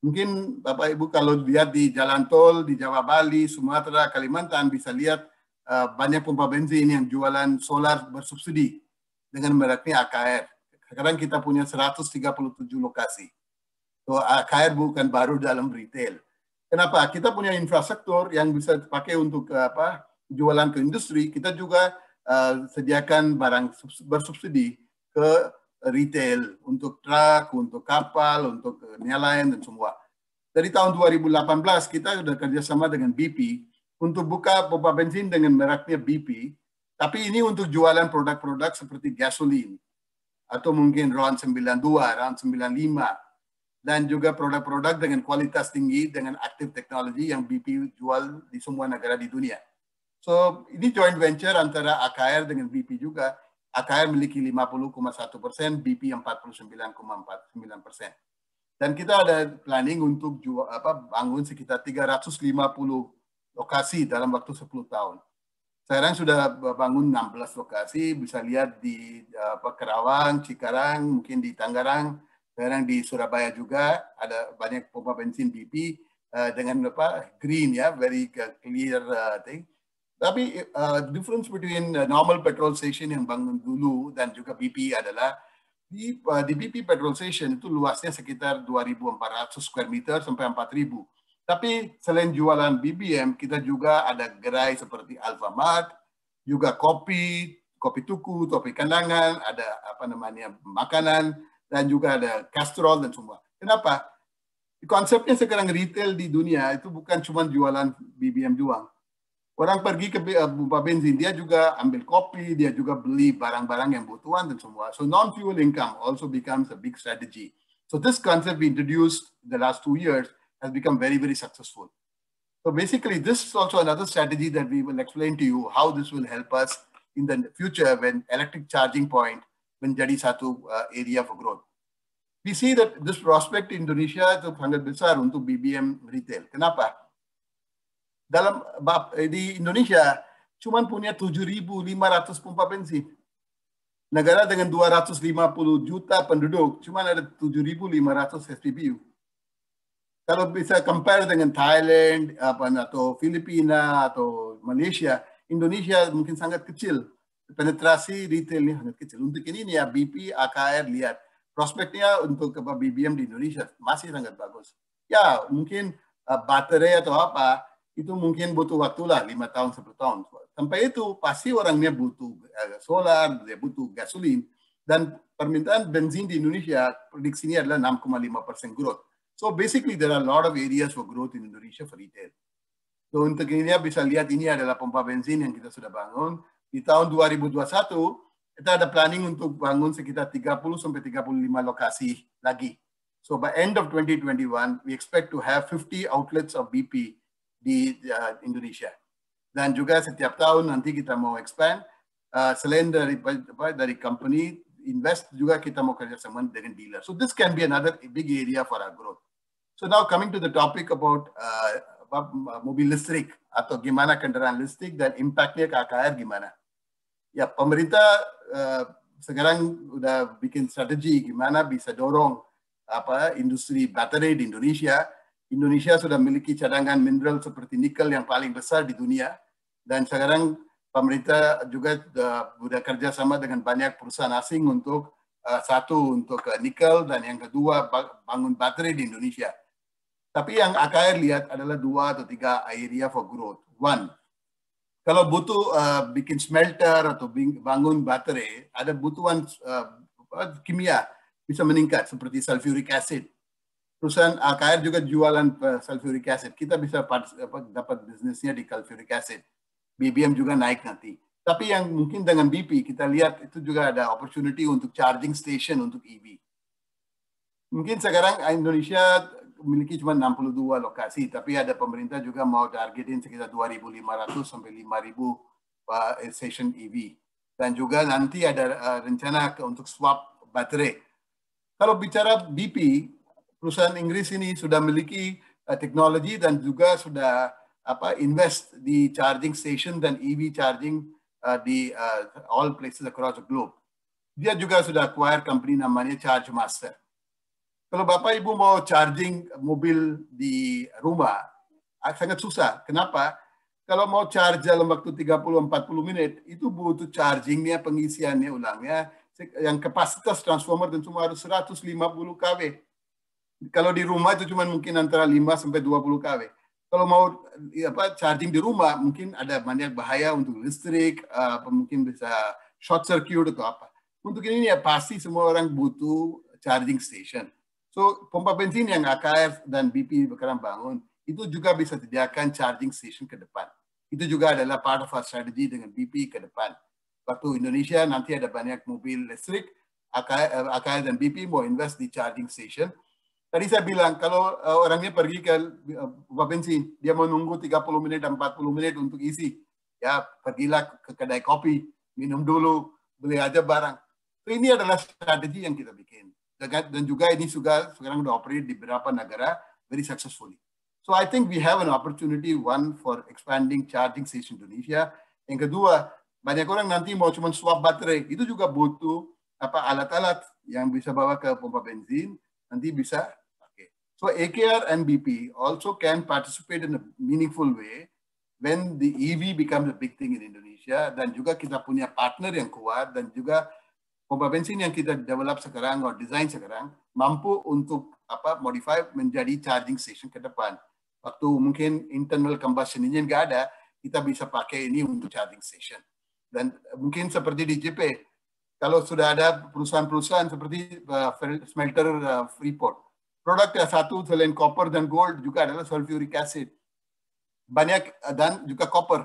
Mungkin Bapak Ibu kalau lihat di jalan tol di Jawa Bali, Sumatera, Kalimantan bisa lihat eh, banyak pompa bensin yang jualan solar bersubsidi dengan mereknya AKR. Sekarang kita punya 137 lokasi. So AKR bukan baru dalam retail. Kenapa? Kita punya infrastruktur yang bisa dipakai untuk eh, apa? jualan ke industri. Kita juga Eh, sediakan barang bersubsidi ke retail untuk truk, untuk kapal, untuk eh, nelayan dan semua. Dari tahun 2018 kita sudah kerjasama dengan BP untuk buka pompa bensin dengan mereknya BP, tapi ini untuk jualan produk-produk seperti gasolin atau mungkin RON 92, RON 95 dan juga produk-produk dengan kualitas tinggi dengan aktif teknologi yang BP jual di semua negara di dunia. So ini joint venture antara AKR dengan BP juga. AKR memiliki 50,1 persen, BP 49,49 persen. Dan kita ada planning untuk jual, apa, bangun sekitar 350 lokasi dalam waktu 10 tahun. Sekarang sudah bangun 16 lokasi, bisa lihat di apa, Kerawang, Cikarang, mungkin di Tangerang, sekarang di Surabaya juga ada banyak pompa bensin BP uh, eh, dengan apa green ya, very clear uh, thing. Tapi uh, difference between uh, normal petrol station yang bangun dulu dan juga BP adalah di, uh, di BP petrol station itu luasnya sekitar 2.400 square meter sampai 4.000. Tapi selain jualan BBM, kita juga ada gerai seperti Alfamart, juga kopi, kopi tuku, kopi kandangan, ada apa namanya makanan, dan juga ada kastrol dan semua. Kenapa? Konsepnya sekarang retail di dunia itu bukan cuma jualan BBM doang Orang pergi ke Bupabens eh, dia juga ambil kopi, dia juga beli barang-barang yang butuhan dan semua. So non-fuel income also becomes a big strategy. So this concept we introduced the last two years has become very, very successful. So basically, this is also another strategy that we will explain to you how this will help us in the future when electric charging point, when jadi satu uh, area for growth. We see that this prospect Indonesia itu sangat besar untuk BBM retail. Kenapa? dalam eh, di Indonesia cuma punya 7.500 pompa bensin. Negara dengan 250 juta penduduk, cuma ada 7.500 SPBU. Kalau bisa compare dengan Thailand apa, atau Filipina atau Malaysia, Indonesia mungkin sangat kecil. Penetrasi retailnya sangat kecil. Untuk ini ya BP, AKR, lihat. Prospeknya untuk BBM di Indonesia masih sangat bagus. Ya, mungkin uh, baterai atau apa, itu mungkin butuh waktu lah lima tahun sepuluh tahun sampai itu pasti orangnya butuh eh, solar dia butuh gasolin dan permintaan bensin di Indonesia prediksinya adalah 6,5 persen growth so basically there are a lot of areas for growth in Indonesia for retail so untuk ini bisa lihat ini adalah pompa bensin yang kita sudah bangun di tahun 2021 kita ada planning untuk bangun sekitar 30 sampai 35 lokasi lagi so by end of 2021 we expect to have 50 outlets of BP di uh, Indonesia. Dan juga setiap tahun nanti kita mau expand. Uh, selain dari dari company invest juga kita mau kerjasama dengan dealer. So this can be another big area for our growth. So now coming to the topic about uh, mobil listrik atau gimana kendaraan listrik dan impactnya ke AKR gimana. Ya pemerintah uh, sekarang udah bikin strategi gimana bisa dorong apa industri baterai di Indonesia Indonesia sudah memiliki cadangan mineral seperti nikel yang paling besar di dunia dan sekarang pemerintah juga sudah eh, sudah kerjasama dengan banyak perusahaan asing untuk uh, satu untuk uh, nikel dan yang kedua bangun baterai di Indonesia. Tapi yang AKR lihat adalah dua atau tiga area for growth. One, kalau butuh uh, bikin smelter atau bangun baterai, ada butuhan uh, kimia bisa meningkat seperti sulfuric acid perusahaan AKR juga jualan eh, sulfuric acid. Kita bisa dapat bisnisnya di sulfuric acid. BBM juga naik nanti. Tapi yang mungkin dengan BP kita lihat itu juga ada opportunity untuk charging station untuk EV. Mungkin sekarang eh, Indonesia memiliki cuma 62 lokasi, tapi ada pemerintah juga mau targetin sekitar 2.500 sampai 5.000 uh, eh, station EV. Dan juga nanti ada uh, rencana untuk swap baterai. Kalau bicara BP, perusahaan Inggris ini sudah memiliki uh, teknologi dan juga sudah apa invest di charging station dan EV charging uh, di uh, all places across the globe. Dia juga sudah acquire company namanya Charge Master. Kalau Bapak Ibu mau charging mobil di rumah, ah, sangat susah. Kenapa? Kalau mau charge dalam waktu 30-40 menit, itu butuh chargingnya, pengisiannya, ulangnya. Yang kapasitas transformer dan semua harus 150 kW. Kalau di rumah itu cuma mungkin antara 5 sampai 20 kW. Kalau mau ya apa charging di rumah mungkin ada banyak bahaya untuk listrik, eh, apa mungkin bisa short circuit atau apa. Untuk ini ya pasti semua orang butuh charging station. So pompa bensin yang AKR dan BP sekarang bangun itu juga bisa sediakan charging station ke depan. Itu juga adalah part of our strategy dengan BP ke depan. Waktu Indonesia nanti ada banyak mobil listrik, AKR, eh, dan BP mau invest di charging station Tadi saya bilang kalau eh, orangnya pergi ke uh, bensin, dia nunggu 30 menit dan 40 menit untuk isi. Ya, pergilah ke kedai kopi, minum dulu, beli aja barang. So, ini adalah strategi yang kita bikin. Dan juga ini juga sekarang sudah operate di beberapa negara very successfully. So I think we have an opportunity, one for expanding charging station Indonesia. Yang kedua, banyak orang nanti mau cuma swap baterai, itu juga butuh apa alat-alat yang bisa bawa ke pompa bensin, nanti bisa So AKR and BP also can participate in a meaningful way when the EV becomes a big thing in Indonesia dan juga kita punya partner yang kuat dan juga pompa bensin yang kita develop sekarang atau design sekarang mampu untuk apa modify menjadi charging station ke depan. Waktu mungkin internal combustion engine nggak ada, kita bisa pakai ini untuk charging station. Dan mungkin seperti di JP, kalau sudah ada perusahaan-perusahaan seperti uh, smelter uh, Freeport, Produknya satu selain copper dan gold juga adalah sulfuric acid. Banyak eh, dan juga copper.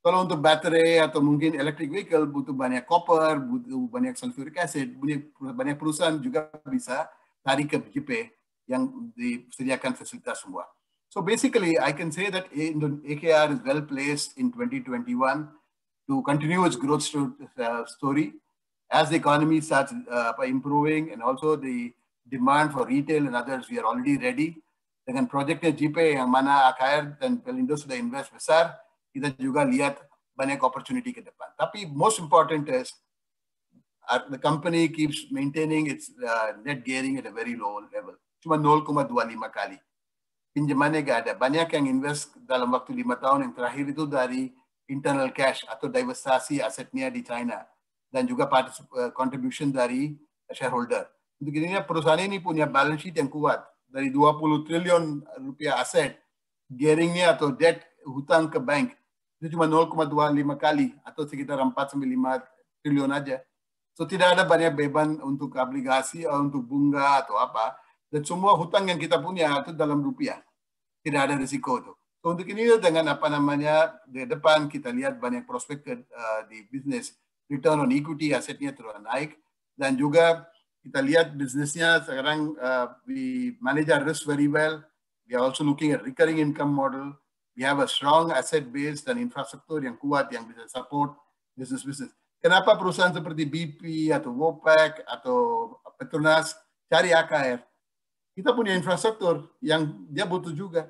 Kalau untuk baterai atau mungkin electric vehicle butuh banyak copper, butuh banyak sulfuric acid, banyak perusahaan juga bisa tarik ke BGP yang disediakan fasilitas semua. So basically, I can say that AKR is well placed in 2021 to continue its growth uh, story as the economy starts uh, improving and also the demand for retail and others, we are already ready. Dengan proyeknya JPay yang mana akhir dan Pelindo sudah invest besar, kita juga lihat banyak opportunity ke depan. Tapi most important is uh, the company keeps maintaining its uh, net gearing at a very low level. Cuma 0,25 kali. Pinjamannya gak ada. Banyak yang invest dalam waktu lima tahun yang terakhir itu dari internal cash atau diversasi asetnya di China dan juga uh, contribution dari shareholder untuk ini perusahaan ini punya balance sheet yang kuat. Dari 20 triliun rupiah aset, gearingnya atau debt hutang ke bank itu cuma 0,25 kali atau sekitar 4 sampai 5 triliun aja. So tidak ada banyak beban untuk obligasi atau eh, untuk bunga atau apa. Dan semua hutang yang kita punya itu dalam rupiah. Tidak ada risiko itu. So, untuk ini dengan apa namanya di depan kita lihat banyak prospek uh, di bisnis return on equity asetnya terus naik dan juga kita lihat bisnisnya sekarang uh, we manage our risk very well. We are also looking at recurring income model. We have a strong asset base dan infrastruktur yang kuat yang bisa support business business. Kenapa perusahaan seperti BP atau Wopac atau Petronas cari AKR? Kita punya infrastruktur yang dia butuh juga.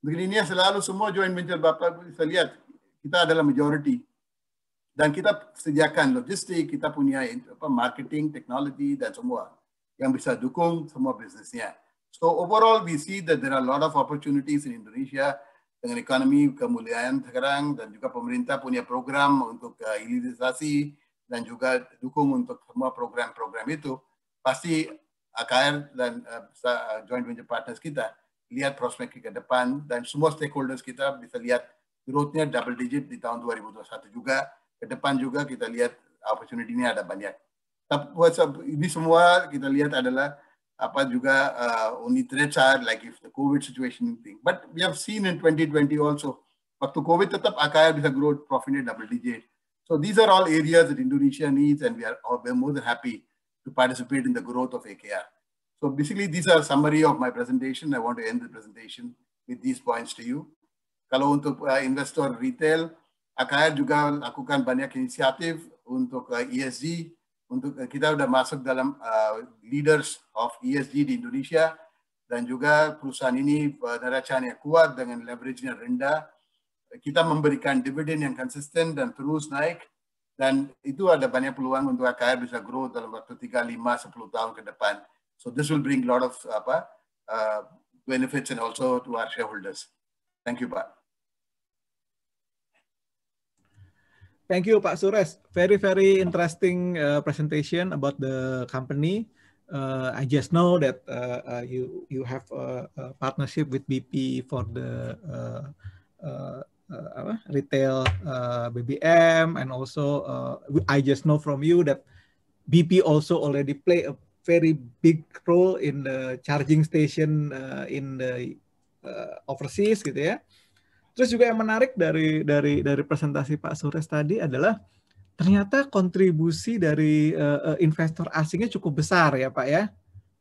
Begininya selalu semua join venture Bapak bisa lihat kita adalah majority dan kita sediakan logistik, kita punya apa, marketing, teknologi, dan semua yang bisa dukung semua bisnisnya. So overall we see that there are a lot of opportunities in Indonesia dengan ekonomi kemuliaan sekarang dan juga pemerintah punya program untuk uh, hilirisasi dan juga dukung untuk semua program-program itu. Pasti AKR dan uh, joint venture partners kita lihat prospek ke depan dan semua stakeholders kita bisa lihat growth-nya double digit di tahun 2021 juga ke depan juga kita lihat opportunity ini ada banyak. Tapi WhatsApp ini semua kita lihat adalah apa juga uh, only threats are like if the COVID situation thing. But we have seen in 2020 also, waktu COVID tetap Akaya bisa grow profitnya double digit. So these are all areas that Indonesia needs and we are, we are more than happy to participate in the growth of AKR. So basically these are summary of my presentation. I want to end the presentation with these points to you. Kalau untuk uh, investor retail, AKR juga lakukan banyak inisiatif untuk ESG, eh, e untuk eh, kita sudah masuk dalam uh, leaders of ESG di Indonesia dan juga perusahaan ini uh, neracanya kuat dengan leverage-nya rendah. Kita memberikan dividen yang konsisten dan terus naik dan itu ada banyak peluang untuk AKR bisa grow dalam waktu 3, 5, 10 tahun ke depan. So this will bring a lot of apa, uh, benefits and also to our shareholders. Thank you, Pak. Thank you, Pak Sures. Very, very interesting uh, presentation about the company. Uh, I just know that uh, uh, you you have a, a, partnership with BP for the uh, uh, uh, retail uh, BBM, and also uh, I just know from you that BP also already play a very big role in the charging station uh, in the uh, overseas, gitu ya. Terus juga yang menarik dari dari dari presentasi Pak Sures tadi adalah ternyata kontribusi dari uh, investor asingnya cukup besar ya Pak ya.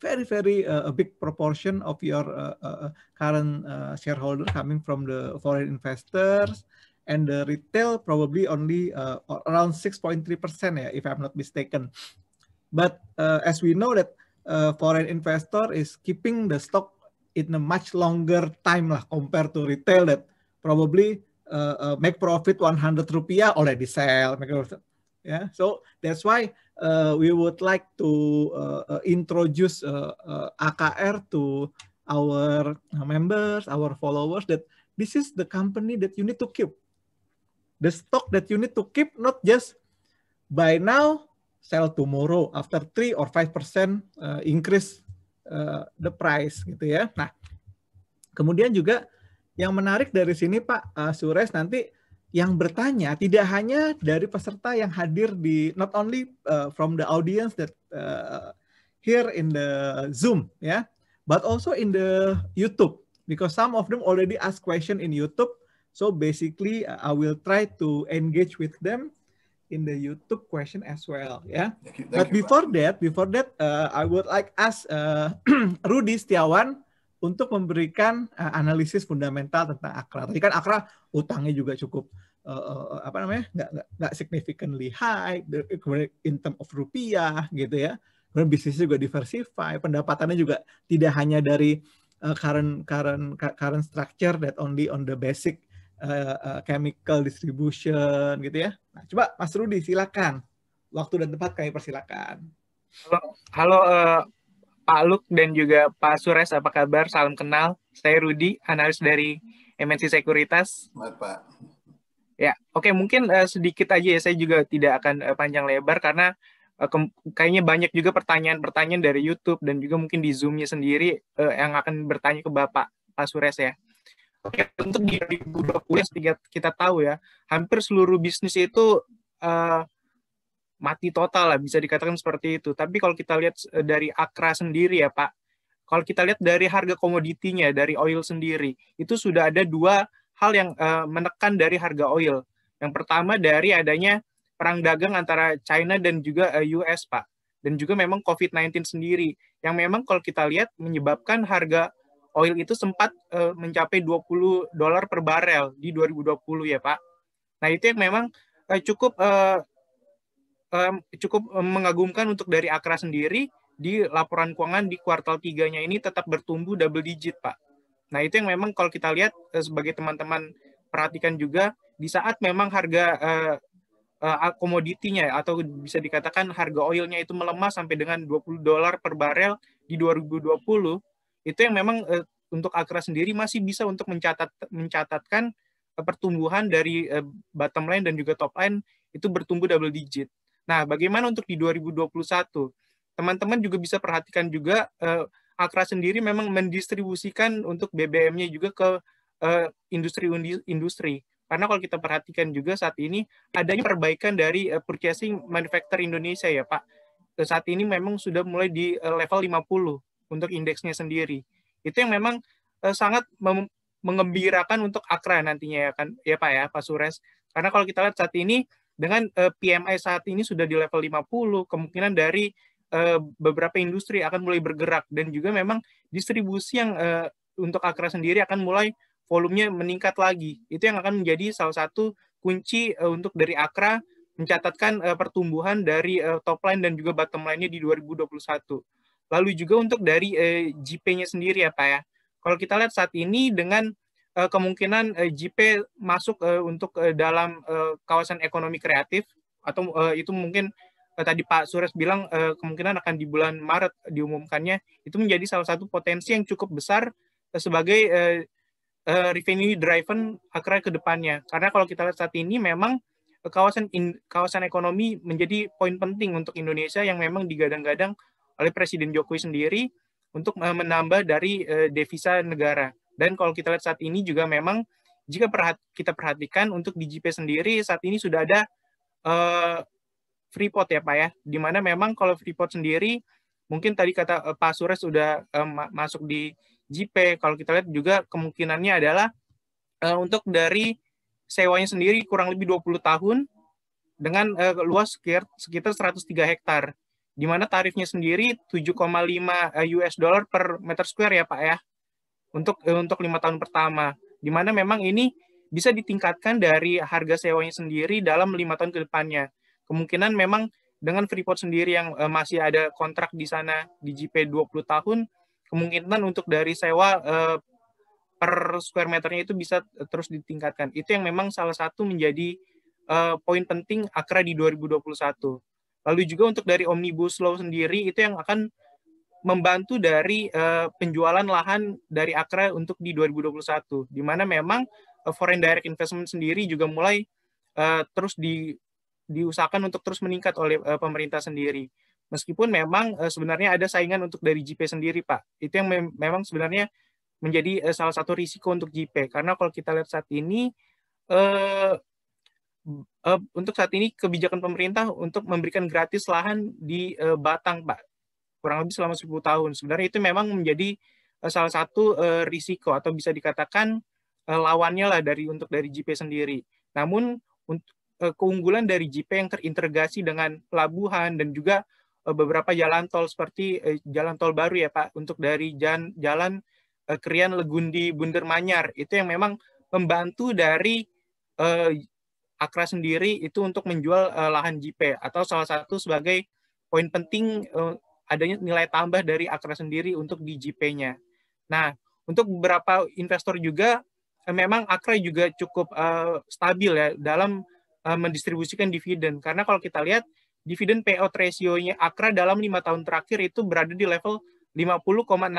Very very uh, a big proportion of your uh, uh, current uh, shareholder coming from the foreign investors and the retail probably only uh, around 6.3% ya if I'm not mistaken. But uh, as we know that uh, foreign investor is keeping the stock in a much longer time lah compared to retail that probably uh, uh, make profit 100 rupiah already sell. Yeah, so that's why uh, we would like to uh, uh introduce uh, uh, AKR to our uh, members, our followers that this is the company that you need to keep. The stock that you need to keep, not just buy now, sell tomorrow after three or 5% uh, increase uh, the price gitu ya. Nah, kemudian juga yang menarik dari sini Pak uh, eh, Sures nanti yang bertanya tidak hanya dari peserta yang hadir di not only uh, from the audience that uh, here in the Zoom ya, yeah, but also in the YouTube because some of them already ask question in YouTube. So basically I will try to engage with them in the YouTube question as well ya. Yeah. but before that, before that uh, I would like ask uh, <clears throat> Rudy Setiawan untuk memberikan uh, analisis fundamental tentang Akra. Tadi kan Akra utangnya juga cukup uh, uh, apa namanya nggak nggak significantly high, kemudian in term of rupiah gitu ya. Kemudian bisnis juga diversify, pendapatannya juga tidak hanya dari uh, current current current structure that only on the basic uh, uh, chemical distribution gitu ya. Nah, coba Mas Rudi silakan. Waktu dan tempat kami persilakan. Halo, halo uh, Pak Luk dan juga Pak Sures. Apa kabar? Salam kenal. Saya Rudi, analis dari MNC Sekuritas. Pak. Ya, oke mungkin uh, sedikit aja ya. Saya juga tidak akan uh, panjang lebar karena eh, kayaknya banyak juga pertanyaan-pertanyaan dari YouTube dan juga mungkin di Zoom-nya sendiri eh, yang akan bertanya ke Bapak Pak Sures ya. Oke, untuk di 2020 kita, tahu ya, hampir seluruh bisnis itu eh, mati total lah bisa dikatakan seperti itu. Tapi kalau kita lihat eh, dari Akra sendiri ya Pak, kalau kita lihat dari harga komoditinya dari oil sendiri itu sudah ada dua hal yang uh, menekan dari harga oil. Yang pertama dari adanya perang dagang antara China dan juga uh, eh, US Pak. Dan juga memang COVID-19 sendiri yang memang kalau kita lihat menyebabkan harga oil itu sempat uh, mencapai 20 dolar per barel di 2020 ya Pak. Nah, itu yang memang uh, cukup uh, um, cukup mengagumkan untuk dari Akra sendiri di laporan keuangan di kuartal tiganya ini tetap bertumbuh double digit, Pak. Nah, itu yang memang kalau kita lihat eh, sebagai teman-teman perhatikan juga di saat memang harga uh, uh, komoditinya atau bisa dikatakan harga oilnya itu melemah sampai dengan 20 dolar per barel di 2020 itu yang memang uh, untuk Akra sendiri masih bisa untuk mencatat mencatatkan pertumbuhan dari bottom line dan juga top line itu bertumbuh double digit. Nah, bagaimana untuk di 2021? Teman-teman juga bisa perhatikan juga uh, eh, Akra sendiri memang mendistribusikan untuk BBM-nya juga ke industri-industri. Eh, Karena kalau kita perhatikan juga saat ini adanya perbaikan dari eh, purchasing manufacturer Indonesia ya Pak. Saat ini memang sudah mulai di level 50 untuk indeksnya sendiri. Itu yang memang sangat mengembirakan untuk Akra nantinya ya kan ya Pak ya Pak Sures. Karena kalau kita lihat saat ini dengan uh, eh, PMI saat ini sudah di level 50, kemungkinan dari uh, beberapa industri akan mulai bergerak dan juga memang distribusi yang uh, untuk Akra sendiri akan mulai volumenya meningkat lagi. Itu yang akan menjadi salah satu kunci uh, untuk dari Akra mencatatkan uh, pertumbuhan dari uh, top line dan juga bottom line-nya di 2021. Lalu juga untuk dari uh, GP-nya sendiri ya Pak ya. Kalau kita lihat saat ini dengan uh, kemungkinan uh, eh, JP masuk uh, untuk uh, dalam uh, kawasan ekonomi kreatif atau uh, itu mungkin uh, tadi Pak Sures bilang uh, kemungkinan akan di bulan Maret diumumkannya itu menjadi salah satu potensi yang cukup besar uh, sebagai uh, uh, revenue driven akhirnya ke depannya karena kalau kita lihat saat ini memang uh, kawasan in, kawasan ekonomi menjadi poin penting untuk Indonesia yang memang digadang-gadang oleh Presiden Jokowi sendiri untuk menambah dari devisa negara dan kalau kita lihat saat ini juga memang jika perhat kita perhatikan untuk di GP sendiri saat ini sudah ada uh, Freeport ya Pak ya, di mana memang kalau Freeport sendiri mungkin tadi kata uh, Pak Sures sudah uh, masuk di GP, kalau kita lihat juga kemungkinannya adalah uh, untuk dari sewanya sendiri kurang lebih 20 tahun dengan uh, luas sekitar, sekitar 103 hektar di mana tarifnya sendiri 7,5 US dollar per meter square ya Pak ya untuk eh, untuk lima tahun pertama di mana memang ini bisa ditingkatkan dari harga sewanya sendiri dalam lima tahun ke depannya kemungkinan memang dengan Freeport sendiri yang uh, masih ada kontrak di sana di JP 20 tahun kemungkinan untuk dari sewa uh, per square meternya itu bisa terus ditingkatkan itu yang memang salah satu menjadi uh, poin penting Akra di 2021 lalu juga untuk dari Omnibus Law sendiri itu yang akan membantu dari uh, penjualan lahan dari Akra untuk di 2021 di mana memang uh, foreign direct investment sendiri juga mulai uh, terus di diusahakan untuk terus meningkat oleh uh, pemerintah sendiri. Meskipun memang uh, sebenarnya ada saingan untuk dari JP sendiri, Pak. Itu yang mem memang sebenarnya menjadi uh, salah satu risiko untuk JP karena kalau kita lihat saat ini uh, uh, untuk saat ini kebijakan pemerintah untuk memberikan gratis lahan di uh, Batang, Pak kurang lebih selama 10 tahun. Sebenarnya itu memang menjadi eh, salah satu eh, risiko atau bisa dikatakan eh, lawannya lah dari untuk dari JP sendiri. Namun keunggulan dari JP yang terintegrasi dengan pelabuhan dan juga beberapa jalan tol seperti jalan tol baru ya Pak untuk dari jalan, jalan Krian Legundi Bundar Manyar itu yang memang membantu dari uh, Akra sendiri itu untuk menjual uh, lahan JP atau salah satu sebagai poin penting uh, adanya nilai tambah dari Akra sendiri untuk di GP-nya. Nah, untuk beberapa investor juga eh, memang Akra juga cukup uh, stabil ya dalam uh, mendistribusikan dividen karena kalau kita lihat dividen payout ratio-nya Akra dalam lima tahun terakhir itu berada di level 50,6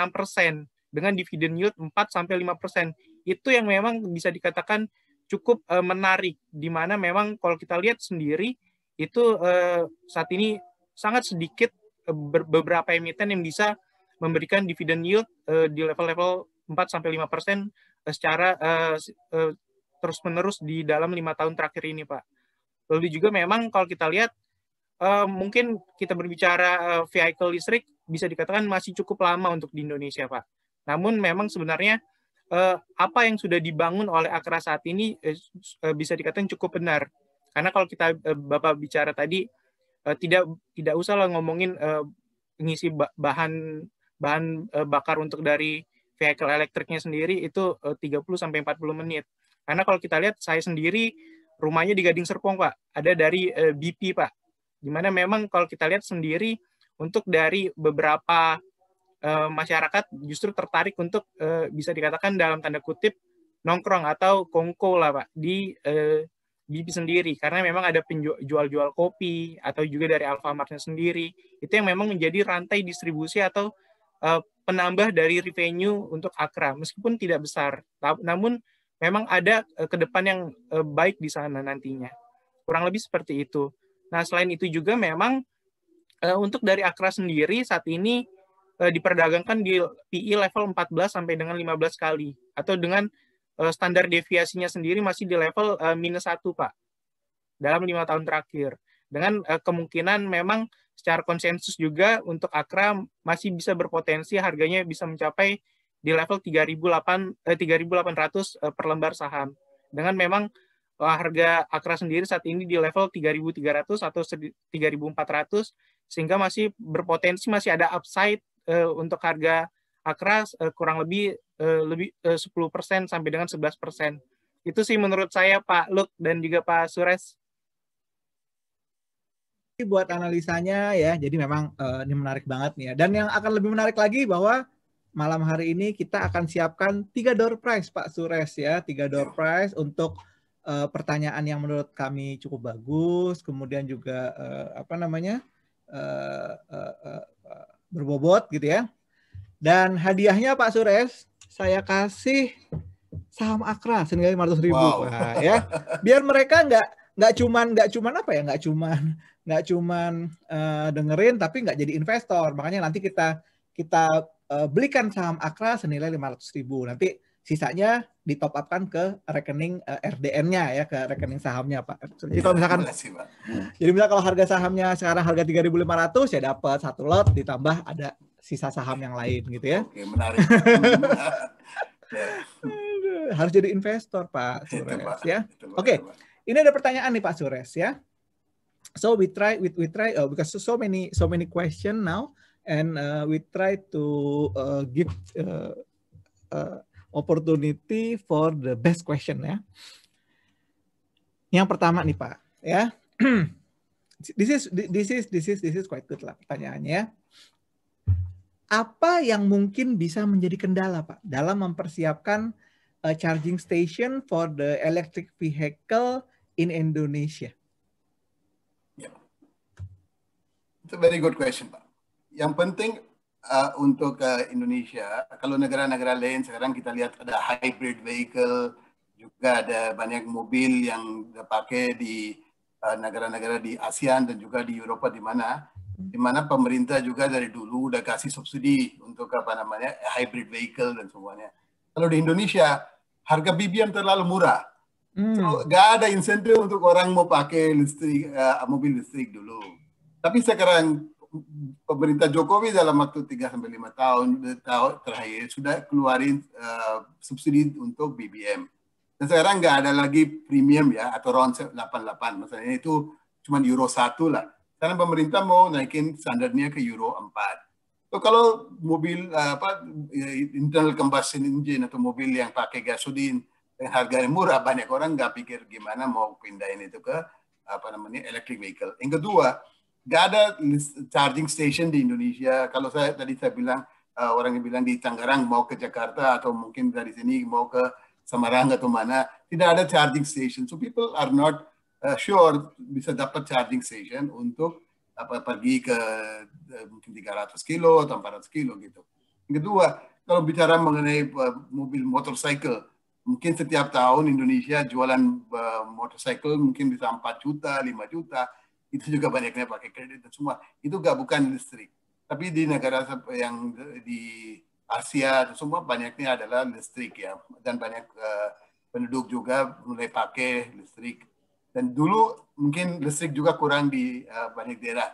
persen dengan dividen yield 4 sampai 5 persen itu yang memang bisa dikatakan cukup uh, menarik di mana memang kalau kita lihat sendiri itu uh, saat ini sangat sedikit Eh, beberapa emiten yang bisa memberikan dividen yield uh, di level-level 4 sampai 5 persen eh, secara uh, uh, terus menerus di dalam lima tahun terakhir ini, Pak. Lalu juga memang kalau kita lihat uh, mungkin kita berbicara uh, vehicle listrik bisa dikatakan masih cukup lama untuk di Indonesia, Pak. Namun memang sebenarnya uh, apa yang sudah dibangun oleh Akra saat ini uh, bisa dikatakan cukup benar. Karena kalau kita uh, Bapak bicara tadi uh, tidak tidak usah lah ngomongin uh, ngisi bahan bahan uh, bakar untuk dari vehicle elektriknya sendiri itu uh, 30 sampai 40 menit. Karena kalau kita lihat saya sendiri rumahnya di Gading Serpong, Pak. Ada dari uh, BP, Pak. mana memang kalau kita lihat sendiri untuk dari beberapa uh, masyarakat justru tertarik untuk uh, bisa dikatakan dalam tanda kutip nongkrong atau kongko lah, Pak, di uh, Bibi sendiri karena memang ada penjual-jual kopi atau juga dari Alfamartnya sendiri itu yang memang menjadi rantai distribusi atau uh, penambah dari revenue untuk Akra meskipun tidak besar namun memang ada uh, ke depan yang uh, baik di sana nantinya kurang lebih seperti itu nah selain itu juga memang uh, untuk dari Akra sendiri saat ini uh, diperdagangkan di PI e level 14 sampai dengan 15 kali atau dengan Eh, standar deviasinya sendiri masih di level eh, minus satu pak dalam lima tahun terakhir dengan eh, kemungkinan memang secara konsensus juga untuk Akra masih bisa berpotensi harganya bisa mencapai di level 3.800 per lembar saham dengan memang harga Akra sendiri saat ini di level 3.300 atau 3.400 sehingga masih berpotensi masih ada upside untuk harga Akra kurang lebih Eh, lebih eh, uh, 10% sampai dengan 11%. Itu sih menurut saya Pak Luk dan juga Pak Sures buat analisanya ya. Jadi memang uh, ini menarik banget nih ya. Dan yang akan lebih menarik lagi bahwa malam hari ini kita akan siapkan tiga door prize Pak Sures ya, tiga door prize untuk uh, pertanyaan yang menurut kami cukup bagus, kemudian juga uh, apa namanya uh, uh, uh, berbobot gitu ya. Dan hadiahnya Pak Sures saya kasih saham Akra senilai lima ratus ribu wow. nah, ya biar mereka nggak nggak cuman nggak cuman apa ya nggak cuman nggak cuman uh, dengerin tapi nggak jadi investor makanya nanti kita kita uh, belikan saham Akra senilai lima ratus ribu nanti sisanya di top ke rekening uh, eh, RDN-nya ya ke rekening sahamnya Pak. Jadi ya, kalau misalkan kasih, Pak. Jadi misalkan kalau harga sahamnya sekarang harga tiga ribu lima ratus, ya dapat satu lot ditambah ada sisa saham yang lain gitu ya. Oke, menarik. <laughs> Ya. Harus jadi investor, Pak Sures itu, ya. Oke. Ini ada pertanyaan nih Pak Sures ya. So we try we, we try uh, because so many so many question now and uh, we try to uh, give uh, uh, opportunity for the best question ya. Yang pertama nih Pak ya. <clears throat> this is this is this is this is quite good lah pertanyaannya. Ya apa yang mungkin bisa menjadi kendala Pak dalam mempersiapkan uh, charging station for the electric vehicle in Indonesia? Yeah. It's a very good question Pak. Yang penting uh, untuk uh, Indonesia, kalau negara-negara lain sekarang kita lihat ada hybrid vehicle, juga ada banyak mobil yang dipakai di eh, negara-negara uh, di ASEAN dan juga di Eropa di mana di mana pemerintah juga dari dulu udah kasih subsidi untuk apa namanya hybrid vehicle dan semuanya. Kalau di Indonesia harga BBM terlalu murah, hmm. so, gak ada insentif untuk orang mau pakai listrik uh, mobil listrik dulu. Tapi sekarang pemerintah Jokowi dalam waktu 3 sampai lima tahun tahun terakhir sudah keluarin uh, subsidi untuk BBM. Dan sekarang nggak ada lagi premium ya atau round 88 misalnya itu cuma euro 1 lah. Karena pemerintah mau naikin standarnya ke Euro 4. So, kalau mobil apa internal combustion engine atau mobil yang pakai gasolin yang eh, harganya murah, banyak orang nggak pikir gimana mau pindahin itu ke apa namanya electric vehicle. Yang kedua, nggak ada charging station di Indonesia. Kalau saya tadi saya bilang uh, orang yang bilang di Tangerang mau ke Jakarta atau mungkin dari sini mau ke Semarang atau mana, tidak ada charging station. So people are not uh, sure bisa dapat charging station untuk apa pergi ke uh, mungkin 300 kilo atau 400 kilo gitu. Yang kedua, kalau bicara mengenai uh, mobil motorcycle, mungkin setiap tahun Indonesia jualan uh, motorcycle mungkin bisa 4 juta, 5 juta. Itu juga banyaknya pakai kredit dan semua. Itu gak bukan listrik. Tapi di negara yang di Asia itu semua banyaknya adalah listrik ya. Dan banyak uh, penduduk juga mulai pakai listrik Dan dulu mungkin listrik juga kurang di uh, banyak daerah.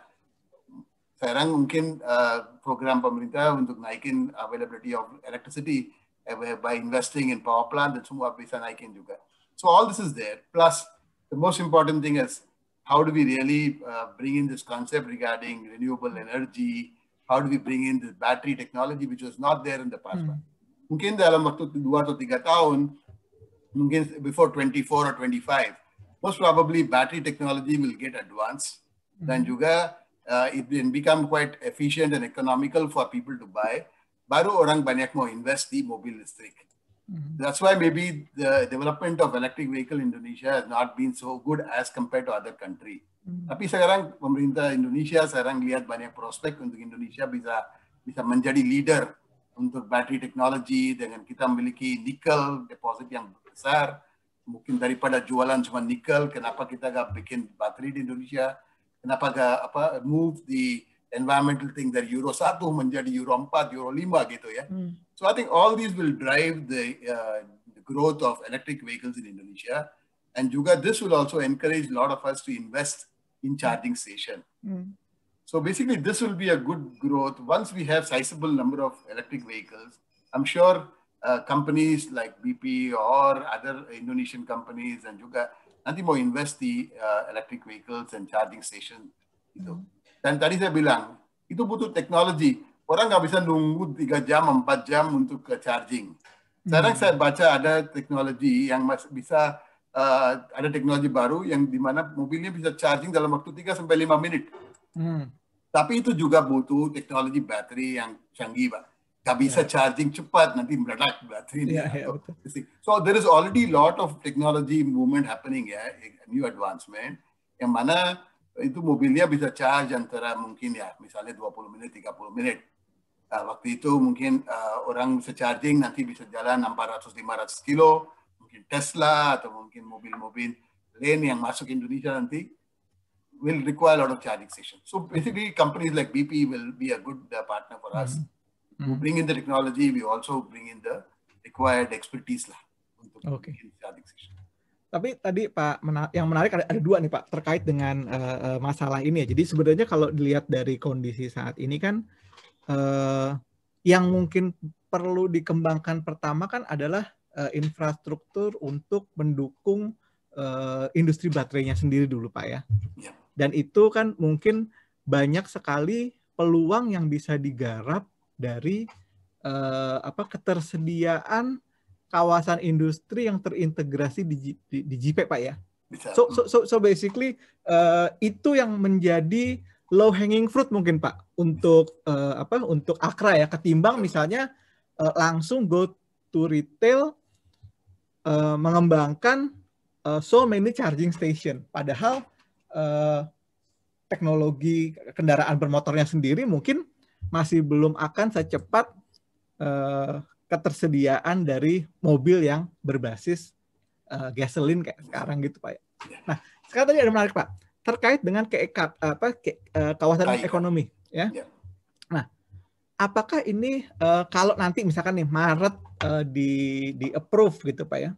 Sekarang mungkin uh, program pemerintah untuk naikin availability of electricity eh, by investing in power plant dan semua bisa naikin juga. So all this is there. Plus the most important thing is how do we really uh, bring in this concept regarding renewable energy? How do we bring in this battery technology which was not there in the past? Hmm. Mungkin dalam waktu dua atau tiga tahun, mungkin before 24 or 25, most probably battery technology will get advanced. Mm-hmm. Then juga uh, it will become quite efficient and economical for people to buy. Baru orang banyak mau invest di mobil listrik. Mm-hmm. That's why maybe the development of electric vehicle in Indonesia has not been so good as compared to other country. Hmm. Tapi sekarang pemerintah Indonesia sekarang lihat banyak prospek untuk Indonesia bisa bisa menjadi leader untuk battery technology dengan kita memiliki nikel deposit yang besar mungkin daripada jualan cuma nikel, kenapa kita gak bikin baterai di Indonesia? Kenapa gak apa move the environmental thing dari Euro 1 menjadi Euro 4, Euro 5 gitu ya. Hmm. So I think all these will drive the, uh, the growth of electric vehicles in Indonesia. And juga this will also encourage a lot of us to invest in charging station. Mm. So basically this will be a good growth. Once we have sizable number of electric vehicles, I'm sure uh, companies like BP or other Indonesian companies dan juga nanti mau invest di uh, electric vehicles and charging station itu. Hmm. Dan tadi saya bilang itu butuh teknologi. Orang nggak bisa nunggu tiga jam, empat jam untuk ke charging. Sekarang mm. saya baca ada teknologi yang masih bisa uh, ada teknologi baru yang dimana mobilnya bisa charging dalam waktu 3 sampai lima menit. Mm. Tapi itu juga butuh teknologi baterai yang canggih, Pak. Kabisa yeah. charging, Chupat, Nadim, Radak, Bathin. So there is already a lot of technology movement happening here, a new advancement. And mana, itu mobilnya bisa charge antara mungkin ya, misalnya 20 menit, 30 menit. Uh, waktu itu mungkin uh, orang bisa charging, nanti bisa jalan 400 500 kilo, mungkin Tesla atau mungkin mobil-mobil lain yang masuk Indonesia nanti will require a lot of charging station So basically companies like BP will be a good uh, partner for mm -hmm. us. mm we bring in the mm-hmm. technology, we also bring in the required expertise lah untuk okay. station. Tapi tadi Pak, yang menarik ada, ada dua nih Pak terkait dengan uh, masalah ini ya. Jadi sebenarnya kalau dilihat dari kondisi saat ini kan uh, yang mungkin perlu dikembangkan pertama kan adalah uh, infrastruktur untuk mendukung uh, industri baterainya sendiri dulu Pak ya. ya. Dan itu kan mungkin banyak sekali peluang yang bisa digarap dari uh, apa ketersediaan kawasan industri yang terintegrasi di, di, di JPEG Pak ya. So, so, so, so basically uh, itu yang menjadi low hanging fruit mungkin Pak untuk uh, apa untuk Akra ya ketimbang misalnya uh, langsung go to retail uh, mengembangkan uh, so many charging station padahal uh, teknologi kendaraan bermotornya sendiri mungkin masih belum akan secepat uh, ketersediaan dari mobil yang berbasis uh, eh, gasolin kayak sekarang gitu Pak. ya Nah, sekarang tadi ada menarik Pak terkait dengan ke, apa, ke, eh, kawasan Kaya. ekonomi ya. ya. Nah, apakah ini uh, kalau nanti misalkan nih Maret uh, di di approve gitu Pak ya.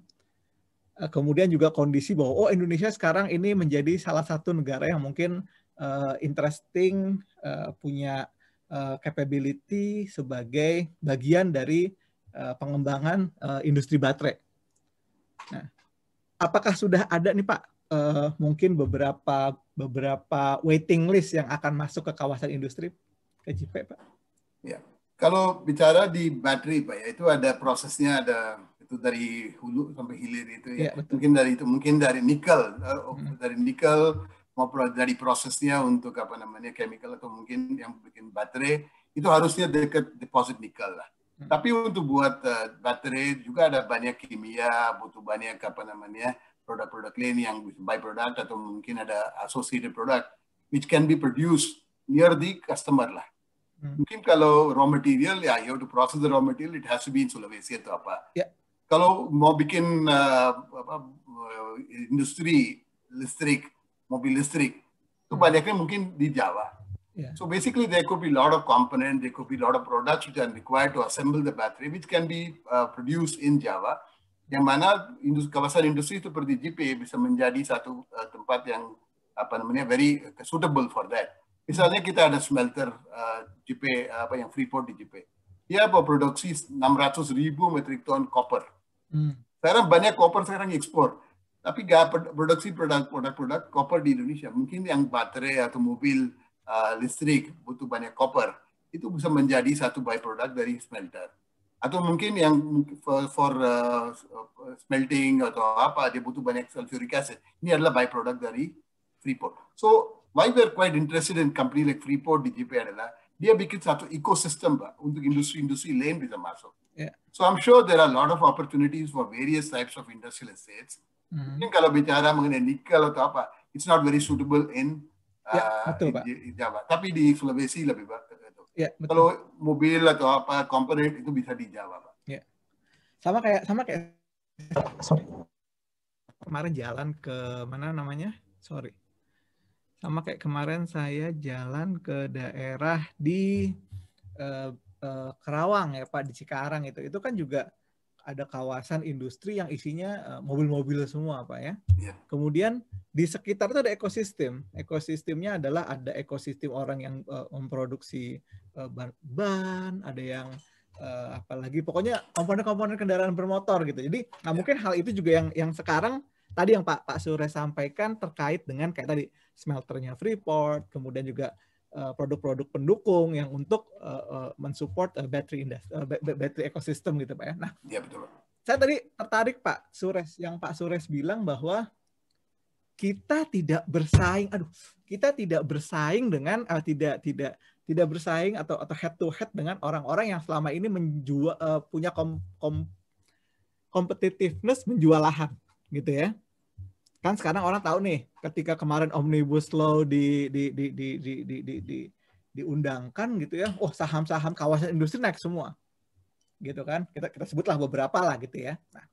kemudian juga kondisi bahwa oh Indonesia sekarang ini menjadi salah satu negara yang mungkin uh, interesting uh, punya uh, capability sebagai bagian dari uh, pengembangan uh, industri baterai. Nah, apakah sudah ada nih Pak uh, mungkin beberapa beberapa waiting list yang akan masuk ke kawasan industri ke JP Pak? Ya. Kalau bicara di baterai Pak ya itu ada prosesnya ada itu dari hulu sampai hilir itu ya. ya Mungkin dari itu mungkin dari nikel hmm. dari nikel ngobrol dari prosesnya untuk apa namanya chemical atau mungkin yang bikin baterai itu harusnya dekat deposit nikel lah. Hmm. Tapi untuk buat uh, baterai juga ada banyak kimia, butuh banyak apa namanya produk-produk lain yang byproduct atau mungkin ada associated product which can be produced near the customer lah. Hmm. Mungkin kalau raw material ya you have to process the raw material it has to be in Sulawesi atau apa. Yeah. Kalau mau bikin uh, apa, eh, industri listrik mobil listrik. Kebanyakan hmm. mungkin di Jawa. Yeah. So basically, there could be a lot of component, there could be a lot of products which are required to assemble the battery, which can be uh, produced in Java. Yang mana industri, kawasan industri seperti JP bisa menjadi satu uh, tempat yang apa namanya very suitable for that. Misalnya kita ada smelter uh, uh apa yang Freeport di JP. Dia produksi 600 ribu metric ton copper. Hmm. Sekarang banyak copper sekarang ekspor tapi produksi produk-produk produk koper di Indonesia mungkin yang baterai atau mobil uh, listrik butuh banyak koper itu bisa menjadi satu byproduct dari smelter atau mungkin yang for, for uh, smelting atau apa dia butuh banyak sulfuric acid ini adalah byproduct dari freeport so why we are quite interested in company like freeport di JP adalah dia bikin satu ekosistem untuk industri-industri lain bisa masuk. Yeah. So I'm sure there are a lot of opportunities for various types of industrial estates. Mm-hmm. Mungkin kalau bicara mengenai nikel atau apa, it's not very suitable in, ya, uh, betul, in, Pak. in Jawa. Tapi di Sulawesi lebih bagus. Ya, betul. Kalau mobil atau apa komponen itu bisa di Jawa, Pak. Ya. Sama kayak sama kayak sorry. Kemarin jalan ke mana namanya? Sorry. Sama kayak kemarin saya jalan ke daerah di uh, uh, Kerawang ya Pak di Cikarang itu. Itu kan juga ada kawasan industri yang isinya eh, mobil-mobil semua apa ya. Yeah. Kemudian di sekitar itu ada ekosistem. Ekosistemnya adalah ada ekosistem orang yang uh, memproduksi uh, ban, ban, ada yang uh, apalagi pokoknya komponen-komponen kendaraan bermotor gitu. Jadi nah, yeah. mungkin hal itu juga yang yang sekarang tadi yang Pak Pak Sure sampaikan terkait dengan kayak tadi smelternya Freeport, kemudian juga Eh, produk-produk pendukung yang untuk uh, uh, mensupport uh, battery industri, uh, battery ekosistem gitu pak ya. Nah, ya, betul. saya tadi tertarik Pak Sures yang Pak Sures bilang bahwa kita tidak bersaing, aduh, kita tidak bersaing dengan uh, tidak tidak tidak bersaing atau atau head to head dengan orang-orang yang selama ini menjual uh, punya kom, kom, competitiveness menjual lahan gitu ya kan sekarang orang tahu nih ketika kemarin omnibus law di di di di di di, di, di diundangkan gitu ya, oh saham-saham kawasan industri naik semua, gitu kan? Kita kita sebutlah beberapa lah gitu ya. Nah,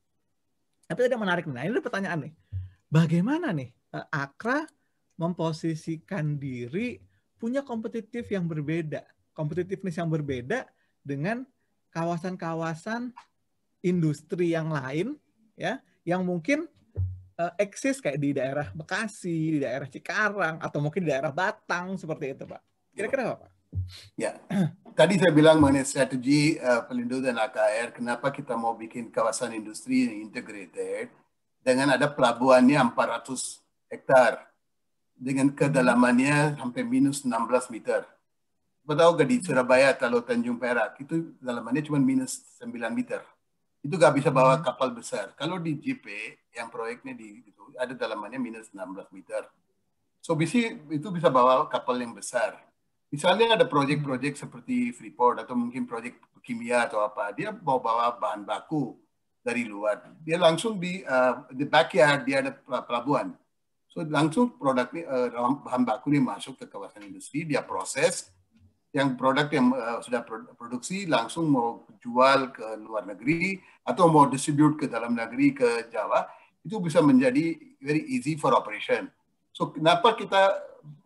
tapi ada menarik nih. Nah, ini pertanyaan nih, bagaimana nih eh, Akra memposisikan diri punya kompetitif yang berbeda, kompetitiveness yang berbeda dengan kawasan-kawasan industri yang lain, ya, yang mungkin uh, eksis kayak di daerah Bekasi, di daerah Cikarang, atau mungkin di daerah Batang seperti itu, Pak. Kira-kira apa, Pak? Ya, tadi saya bilang mengenai strategi uh, dan AKR, kenapa kita mau bikin kawasan industri yang integrated dengan ada pelabuhannya 400 hektar dengan kedalamannya sampai minus 16 meter. Tahu gak di Surabaya atau Tanjung Perak itu dalamannya cuma minus 9 meter itu nggak bisa bawa hmm. kapal besar. Kalau di JP yang proyeknya di itu ada dalamannya minus 16 meter. So bisa itu bisa bawa kapal yang besar. Misalnya ada proyek-proyek hmm. seperti Freeport atau mungkin proyek kimia atau apa, dia bawa bawa bahan baku dari luar. Dia langsung di uh, di backyard dia ada pelabuhan. So langsung produknya uh, bahan baku ini masuk ke kawasan industri, dia proses, yang produk yang uh, sudah produksi langsung mau jual ke luar negeri atau mau distribute ke dalam negeri ke Jawa itu bisa menjadi very easy for operation. So kenapa kita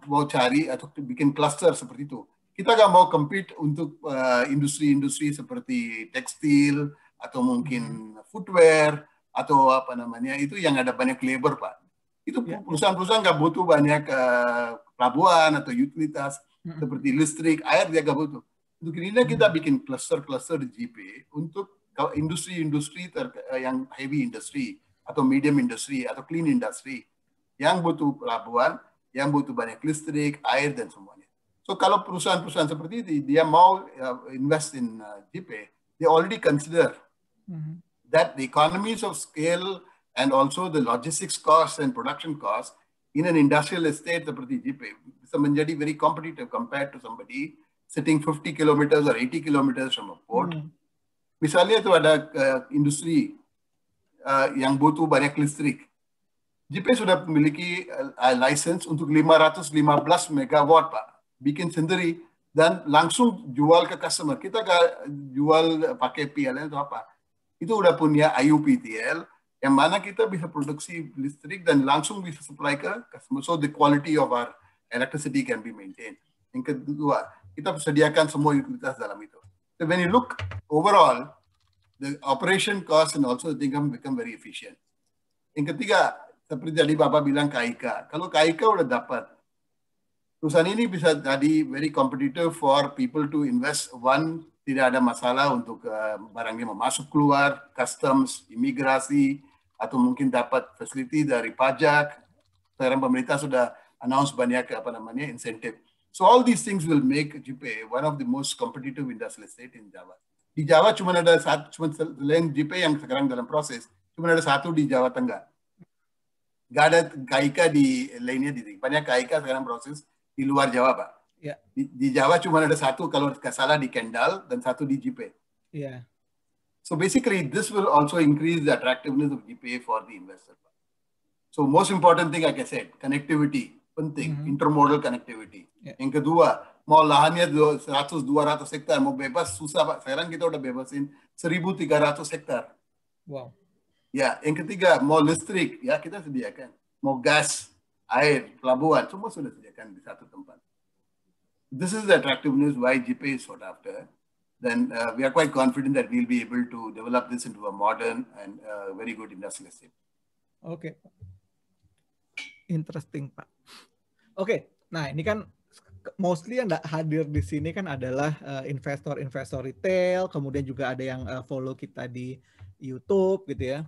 mau cari atau bikin cluster seperti itu? Kita nggak mau compete untuk eh, industri-industri uh, seperti tekstil atau mungkin hmm. footwear atau apa namanya itu yang ada banyak labor pak. Itu ya. perusahaan-perusahaan nggak butuh banyak uh, pelabuhan atau utilitas seperti listrik, air dia gak butuh. Untuk inilah kita bikin cluster-cluster GP untuk industri-industri eh, yang heavy industry atau medium industry atau clean industry yang butuh pelabuhan, yang butuh banyak listrik, air dan semuanya. So kalau perusahaan-perusahaan seperti itu dia mau eh, invest in eh, GP, they already consider mm-hmm. that the economies of scale and also the logistics costs and production costs in an industrial estate, the Pratiji, menjadi very competitive compared to somebody sitting 50 kilometers or 80 kilometers from a port. Hmm. Misalnya itu ada uh, industri uh, yang butuh banyak listrik. JP sudah memiliki uh, uh license untuk 515 megawatt, Pak. Bikin sendiri dan langsung jual ke customer. Kita jual pakai PLN atau apa. Itu udah punya IUPTL, yang mana kita bisa produksi listrik dan langsung bisa supply ke customer. So the quality of our electricity can be maintained. Yang kedua, kita sediakan semua utilitas dalam itu. So when you look overall, the operation cost and also the income become very efficient. Yang ketiga, seperti tadi Bapak bilang KAIKA. Kalau KAIKA udah dapat, perusahaan ini bisa jadi very competitive for people to invest one, tidak ada masalah untuk uh, barangnya masuk keluar, customs, imigrasi, atau mungkin dapat fasiliti dari pajak. Sekarang pemerintah sudah announce banyak apa namanya insentif. So all these things will make JPA one of the most competitive industrial state in Java. Di Jawa cuma ada satu, cuma selain GPay yang sekarang dalam proses, cuma ada satu di Jawa Tengah. Gak ada kaika di lainnya di sini banyak kaika sekarang proses di luar Jawa pak. Yeah. Di, di Jawa cuma ada satu kalau salah di Kendal dan satu di JPA. Yeah. So basically, this will also increase the attractiveness of GPA for the investor. So most important thing, like I said, connectivity, one thing, mm-hmm. intermodal connectivity. Inka dua, mau lahannya seratus dua ratus hektar, mau bebas susah pak. Sekarang kita udah bebasin seribu tiga ratus hektar. Wow. Yeah, yang ketiga mau listrik, ya kita sediakan. Mau gas, air, pelabuhan, semua sudah sediakan di satu tempat. This is the attractiveness why GPA is sought after. then uh, we are quite confident that we'll be able to develop this into a modern and uh, very good industrial estate. Okay. Interesting, Pak. Oke, okay. nah ini kan mostly yang hadir di sini kan adalah uh, investor-investor uh, retail, kemudian juga ada yang uh, follow kita di YouTube gitu ya.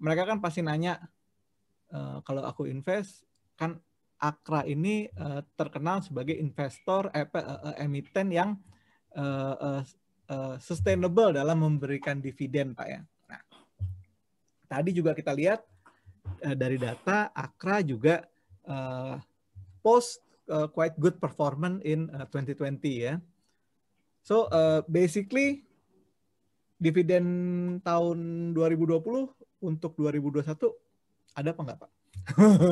Mereka kan pasti nanya uh, kalau aku invest kan Akra ini uh, terkenal sebagai investor eh, uh, emiten yang uh, uh, uh, uh, sustainable dalam memberikan dividen, Pak ya. Nah, tadi juga kita lihat uh, dari data Akra juga uh, post uh, quite good performance in uh, 2020 ya. So uh, basically dividen tahun 2020 untuk 2021 ada apa enggak Pak?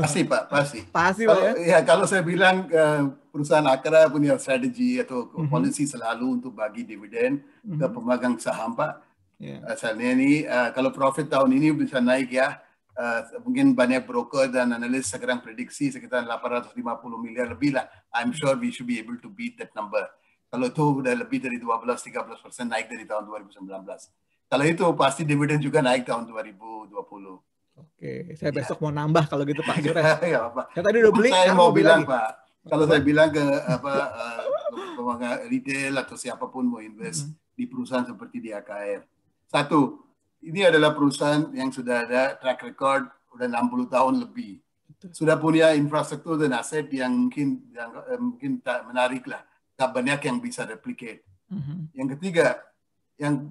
pasti Pak, pasti. Pasti Pak ya? ya kalau saya bilang eh, perusahaan Akra punya strategi atau mm -hmm. policy selalu untuk bagi dividen mm -hmm. ke mhm. pemegang saham Pak. Yeah. Asalnya ini eh, kalau profit tahun ini bisa naik ya, uh, mungkin banyak broker dan analis sekarang prediksi sekitar 850 miliar lebih lah. I'm sure we should be able to beat that number. Kalau itu udah lebih dari 12-13 persen naik dari tahun 2019. Kalau itu pasti dividen juga naik tahun 2020. Oke, saya besok mau nambah kalau gitu Pak Jures. <laughs> ya, Pak. Saya tadi udah beli. Saya mau bilang lagi. Pak, kalau saya bilang ke apa uh, retail atau siapapun mau invest hmm. di perusahaan seperti di AKR. Satu, ini adalah perusahaan yang sudah ada track record udah 60 tahun lebih. Sudah punya infrastruktur dan aset yang mungkin yang eh, mungkin tak menarik lah. Tak banyak yang bisa replicate. Mm -hmm. Yang ketiga, yang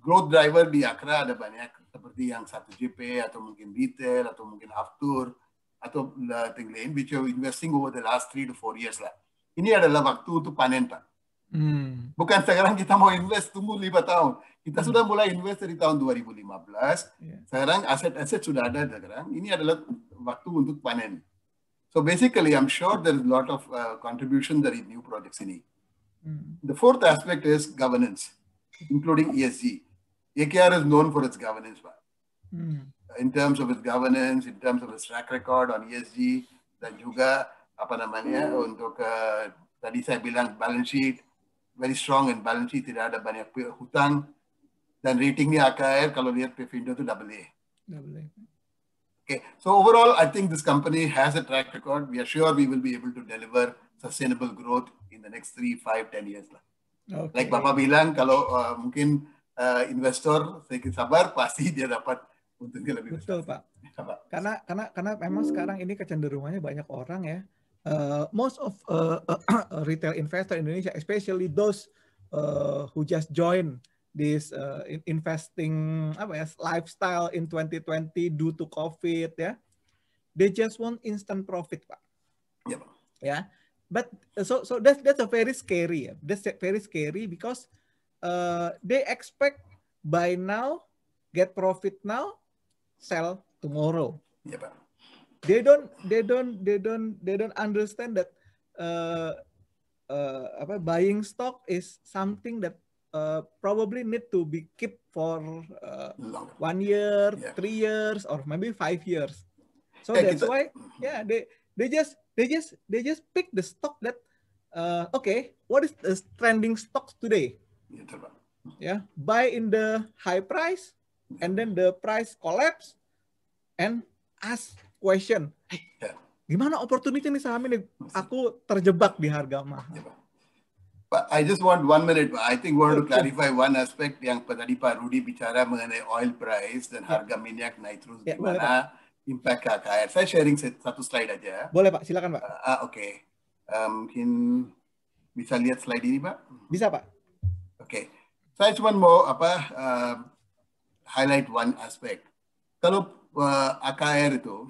growth driver di Akra ada banyak seperti yang satu GP atau mungkin retail atau mungkin aftur atau thing lain which you investing over the last three to four years lah. Ini adalah waktu untuk panen pak. Hmm. Bukan sekarang kita mau invest tunggu lima tahun. Kita hmm. sudah mulai invest dari tahun 2015. Yeah. Sekarang aset-aset sudah ada sekarang. Ini adalah waktu untuk panen. So basically, I'm sure there's a lot of uh, contribution dari new projects ini. Hmm. The fourth aspect is governance, including ESG. AKR is known for its governance Mm. In terms of its governance, in terms of its track record on ESG, dan juga apa namanya mm. untuk uh, tadi saya bilang balance sheet very strong and balance sheet tidak ada banyak hutang dan ratingnya AKR kalau lihat Prefindo itu double A. Double A. Okay, so overall I think this company has a track record. We are sure we will be able to deliver sustainable growth in the next three, five, ten years lah. Okay. Like Bapak bilang kalau uh, mungkin uh, investor sedikit sabar pasti dia dapat untungnya lebih besar. Betul Pak. Karena karena karena memang sekarang ini kecenderungannya banyak orang ya. Uh, most of uh, uh, <clears throat> retail investor Indonesia, especially those uh, who just join this uh, investing apa ya lifestyle in 2020 due to COVID ya, they just want instant profit pak. Iya, ya. Yeah. Yeah. But so so that's that's a very scary Yeah. That's very scary because uh, they expect buy now, get profit now, sell tomorrow. Iya, Pak. They don't, they don't, they don't, they don't understand that uh, uh, apa buying stock is something that uh, probably need to be kept for uh, one year, yeah. three years, or maybe five years. So eh, that's kita... why, yeah, they they just they just they just pick the stock that uh, okay, what is the trending stocks today? Iya, ya, buy in the high price and then the price collapse and ask question. Hey, ya. gimana opportunity nih saham ini? Aku terjebak di harga mahal. But ya, I just want one minute. I think we want to clarify one aspect yang tadi Pak Rudi bicara mengenai oil price dan ya. harga minyak naik terus ya, gimana boleh, impact KKR. Saya sharing satu slide aja. Boleh Pak, silakan Pak. Uh, Oke, okay. uh, mungkin bisa lihat slide ini Pak? Bisa Pak. Saya cuma mau apa uh, highlight one aspect. Kalau uh, eh, AKR itu,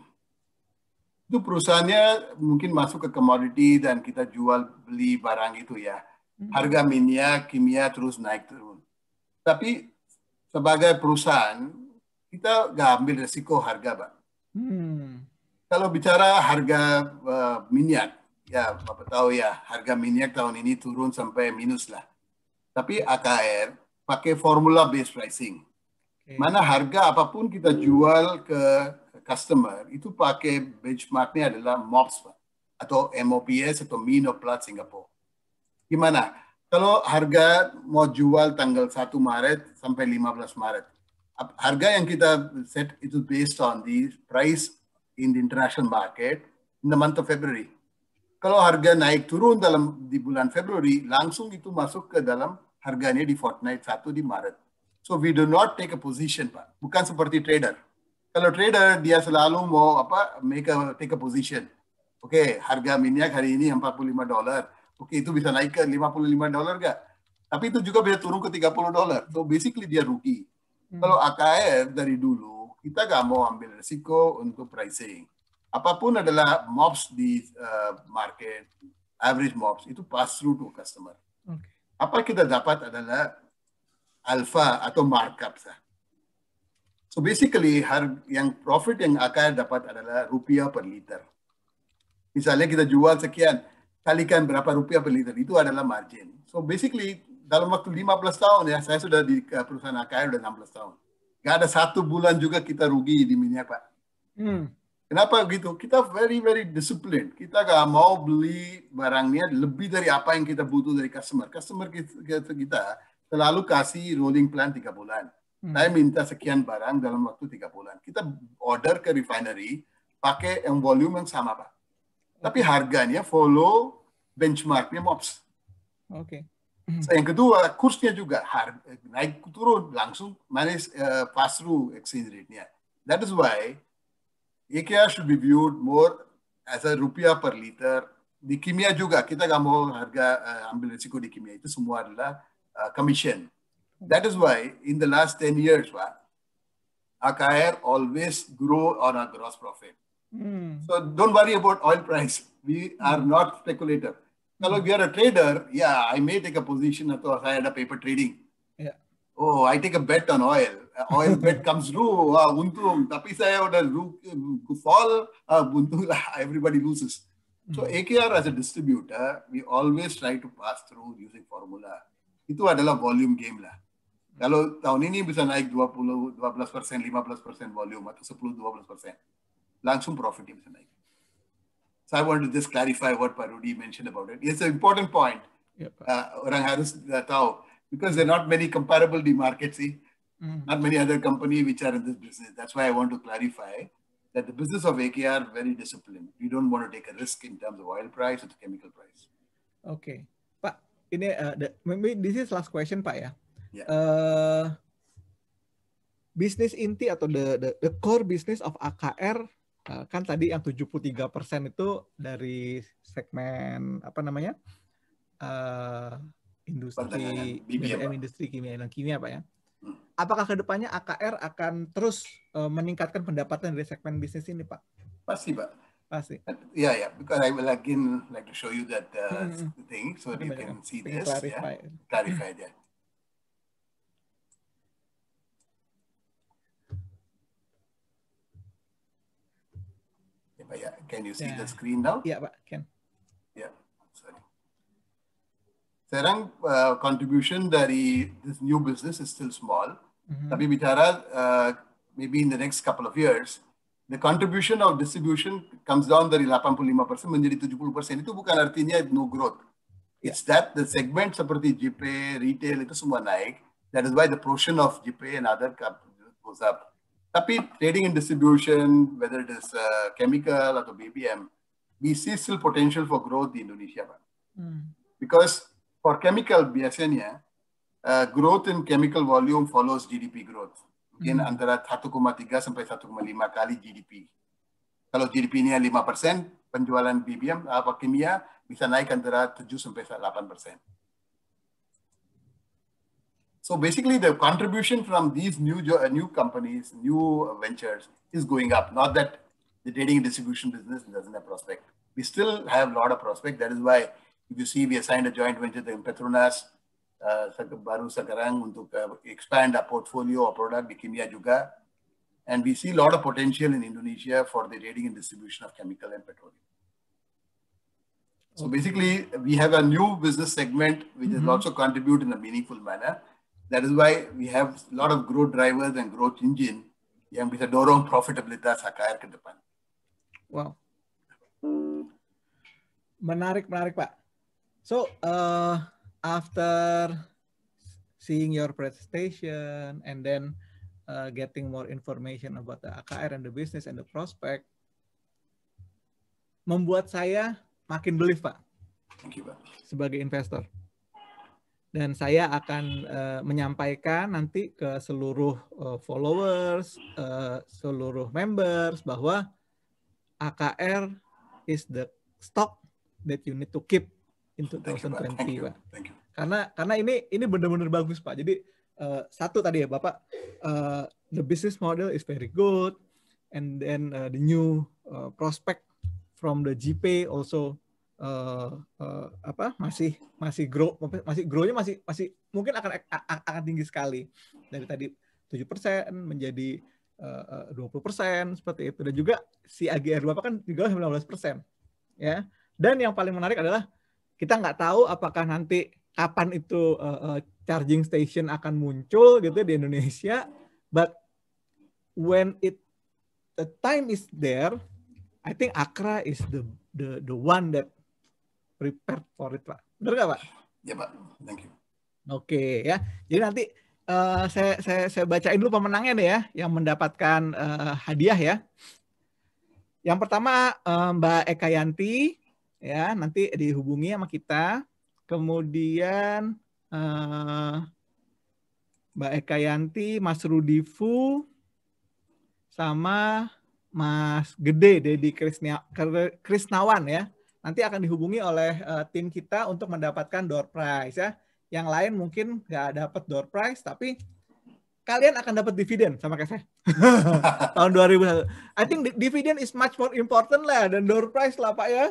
itu perusahaannya mungkin masuk ke commodity dan kita jual beli barang itu ya. Hmm. Harga minyak, kimia terus naik turun. Tapi sebagai perusahaan, kita nggak ambil resiko harga, bang. Hmm. Kalau bicara harga uh, minyak, ya Bapak tahu ya, harga minyak tahun ini turun sampai minus lah. Tapi AKR pakai formula based pricing. Okay. Mana harga apapun kita jual ke customer itu pakai benchmarknya adalah MOPS atau MOPS atau Mean of Singapore. Gimana? Kalau harga mau jual tanggal 1 Maret sampai 15 Maret. Harga yang kita set itu based on the price in the international market in the month of February. Kalau harga naik turun dalam di bulan Februari, langsung itu masuk ke dalam harganya di Fortnite satu di Maret. So we do not take a position, Pak. Bukan seperti trader. Kalau trader dia selalu mau apa make a, take a position. Oke, okay, harga minyak hari ini 45 dolar. Oke, okay, itu bisa naik ke 55 dolar enggak? Tapi itu juga bisa turun ke 30 dolar. So basically dia rugi. Hmm. Kalau AKF dari dulu kita nggak mau ambil risiko untuk pricing. Apapun adalah mobs di uh, market, average mobs itu pass through to customer. Okay. Apa kita dapat adalah alfa atau markup. So basically yang profit yang akan dapat adalah rupiah per liter. Misalnya kita jual sekian, kalikan berapa rupiah per liter, itu adalah margin. So basically dalam waktu 15 tahun ya, saya sudah di perusahaan AKR udah 16 tahun. Gak ada satu bulan juga kita rugi di minyak, Pak. Hmm. Kenapa gitu? Kita very very disciplined. Kita gak mau beli barangnya lebih dari apa yang kita butuh dari customer. Customer kita, kita selalu kasih rolling plan tiga bulan. Hmm. Saya minta sekian barang dalam waktu tiga bulan. Kita order ke refinery pakai yang volume yang sama pak. Tapi harganya follow benchmarknya MOPS. Oke. Okay. yang kedua kursnya juga harga, naik turun langsung manis uh, eh, pass through exchange rate-nya. That is why AKR should be viewed more as a rupiah per liter. Dikimia juga, kita nggak mau harga uh, ambil risiko dikimia, itu semua adalah uh, commission. That is why in the last 10 years, Pak, AKR always grow on our gross profit. Mm. So don't worry about oil price. We are not speculator. Now, if you are a trader, yeah, I may take a position or I had a paper trading oh, I take a bet on oil. Uh, oil bet <laughs> comes true. through. Uh, untu tapisa um, fall. Uh, everybody loses. So hmm. AKR as a distributor, we always try to pass through using formula. Itu adalah volume game lah. Kalau tahun ini bisa naik 20, 12 percent 15 percent volume atau 10, 12 percent langsung profit bisa naik. So I want to just clarify what Pak mentioned about it. It's an important point. Yep. Uh, orang harus uh, tahu because there are not many comparable see? mm. not many other company which are in this business. That's why I want to clarify that the business of AKR very disciplined. We don't want to take a risk in terms of oil price or the chemical price. Okay, Pak, ini uh, the, maybe this is last question, Pak ya. Yeah. Uh, eh, bisnis inti atau the, the the core business of AKR uh, eh, kan tadi yang 73% itu dari segmen apa namanya? industri BBM, industri kimia dan kimia Pak ya. Hmm. Apakah kedepannya AKR akan terus uh, meningkatkan pendapatan dari segmen bisnis ini Pak? Pasti Pak. Pasti. Yeah, yeah. Because I will again like to show you that uh, mm -hmm. hmm. thing so that you can see this. Clarify. Yeah. Clarify that. Yeah, ya. can you see yeah. the ya. screen now? Yeah, but can. Serang uh, contribution he, this new business is still small. Mm-hmm. Tapi uh, maybe in the next couple of years, the contribution of distribution comes down dari 85% menjadi 70%. Itu bukan artinya no growth. It's that the segment seperti JPay, retail itu semua naik. That is why the portion of JPay and other goes up. Tapi trading and distribution, whether it is uh, chemical atau BBM, we see still potential for growth di Indonesia. Mm. Because for chemical biasenia, uh, growth in chemical volume follows GDP growth. Mungkin mm -hmm. antara 1,3 sampai 1,5 kali GDP. Kalau GDP-nya 5 persen, penjualan BBM apa uh, kimia bisa naik antara 7 sampai 8 persen. So basically the contribution from these new uh, new companies, new ventures is going up. Not that the trading and distribution business doesn't have prospect. We still have a lot of prospect. That is why if you see, we assigned a joint venture to Petronas, uh, baru sekarang untuk uh, expand our portfolio of product di juga. And we see a lot of potential in Indonesia for the trading and distribution of chemical and petroleum. So basically, we have a new business segment which mm -hmm. is also contribute in a meaningful manner. That is why we have a lot of growth drivers and growth engine yang bisa dorong profitabilitas HKR ke depan. Wow. Menarik, menarik Pak. So uh, after seeing your presentation and then uh, getting more information about the AKR and the business and the prospect, membuat saya makin believe Pak. Thank you, Pak. Sebagai investor. Dan saya akan uh, menyampaikan nanti ke seluruh uh, followers, uh, seluruh members bahwa AKR is the stock that you need to keep in 2020 Thank you, Pak. Thank you. Karena karena ini ini benar-benar bagus Pak. Jadi uh, satu tadi ya Bapak uh, the business model is very good and then uh, the new uh, prospect from the GP also uh, uh, apa masih masih grow masih grownya masih masih mungkin akan akan tinggi sekali dari tadi 7% menjadi dua puluh persen seperti itu dan juga si AGR bapak kan juga 19 persen ya dan yang paling menarik adalah kita nggak tahu apakah nanti kapan itu uh, uh, charging station akan muncul gitu ya di Indonesia but when it the time is there I think Akra is the the the one that prepared for it Pak benar nggak Pak ya Pak thank you oke okay, ya jadi nanti uh, saya saya saya bacain dulu pemenangnya deh ya yang mendapatkan uh, hadiah ya yang pertama uh, Mbak Eka Yanti ya nanti dihubungi sama kita kemudian eh, Mbak Eka Yanti, Mas Rudifu sama Mas Gede Dedi Krisnia, Krisnawan ya. Nanti akan dihubungi oleh uh, tim kita untuk mendapatkan door prize ya. Yang lain mungkin nggak dapat door prize tapi kalian akan dapat dividen sama kayak saya. <laughs> Tahun 2001. I think dividen is much more important lah dan door prize lah Pak ya.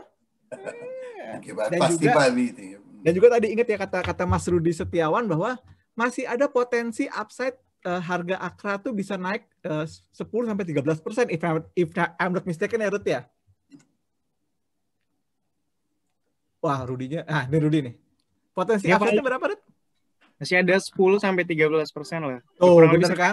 Iya. Oke, dan pasti juga, Bali. itu. Dan juga tadi ingat ya kata-kata Mas Rudi Setiawan bahwa masih ada potensi upside uh, harga Akra tuh bisa naik eh, uh, 10 sampai 13 persen if, if I'm not mistaken ya Ruth ya. Wah, Rudinya. Ah, ini Rudi nih. Potensi ya, upside berapa, Ruth? Masih ada 10 sampai 13 persen lah. Oh, Kurang bener kan?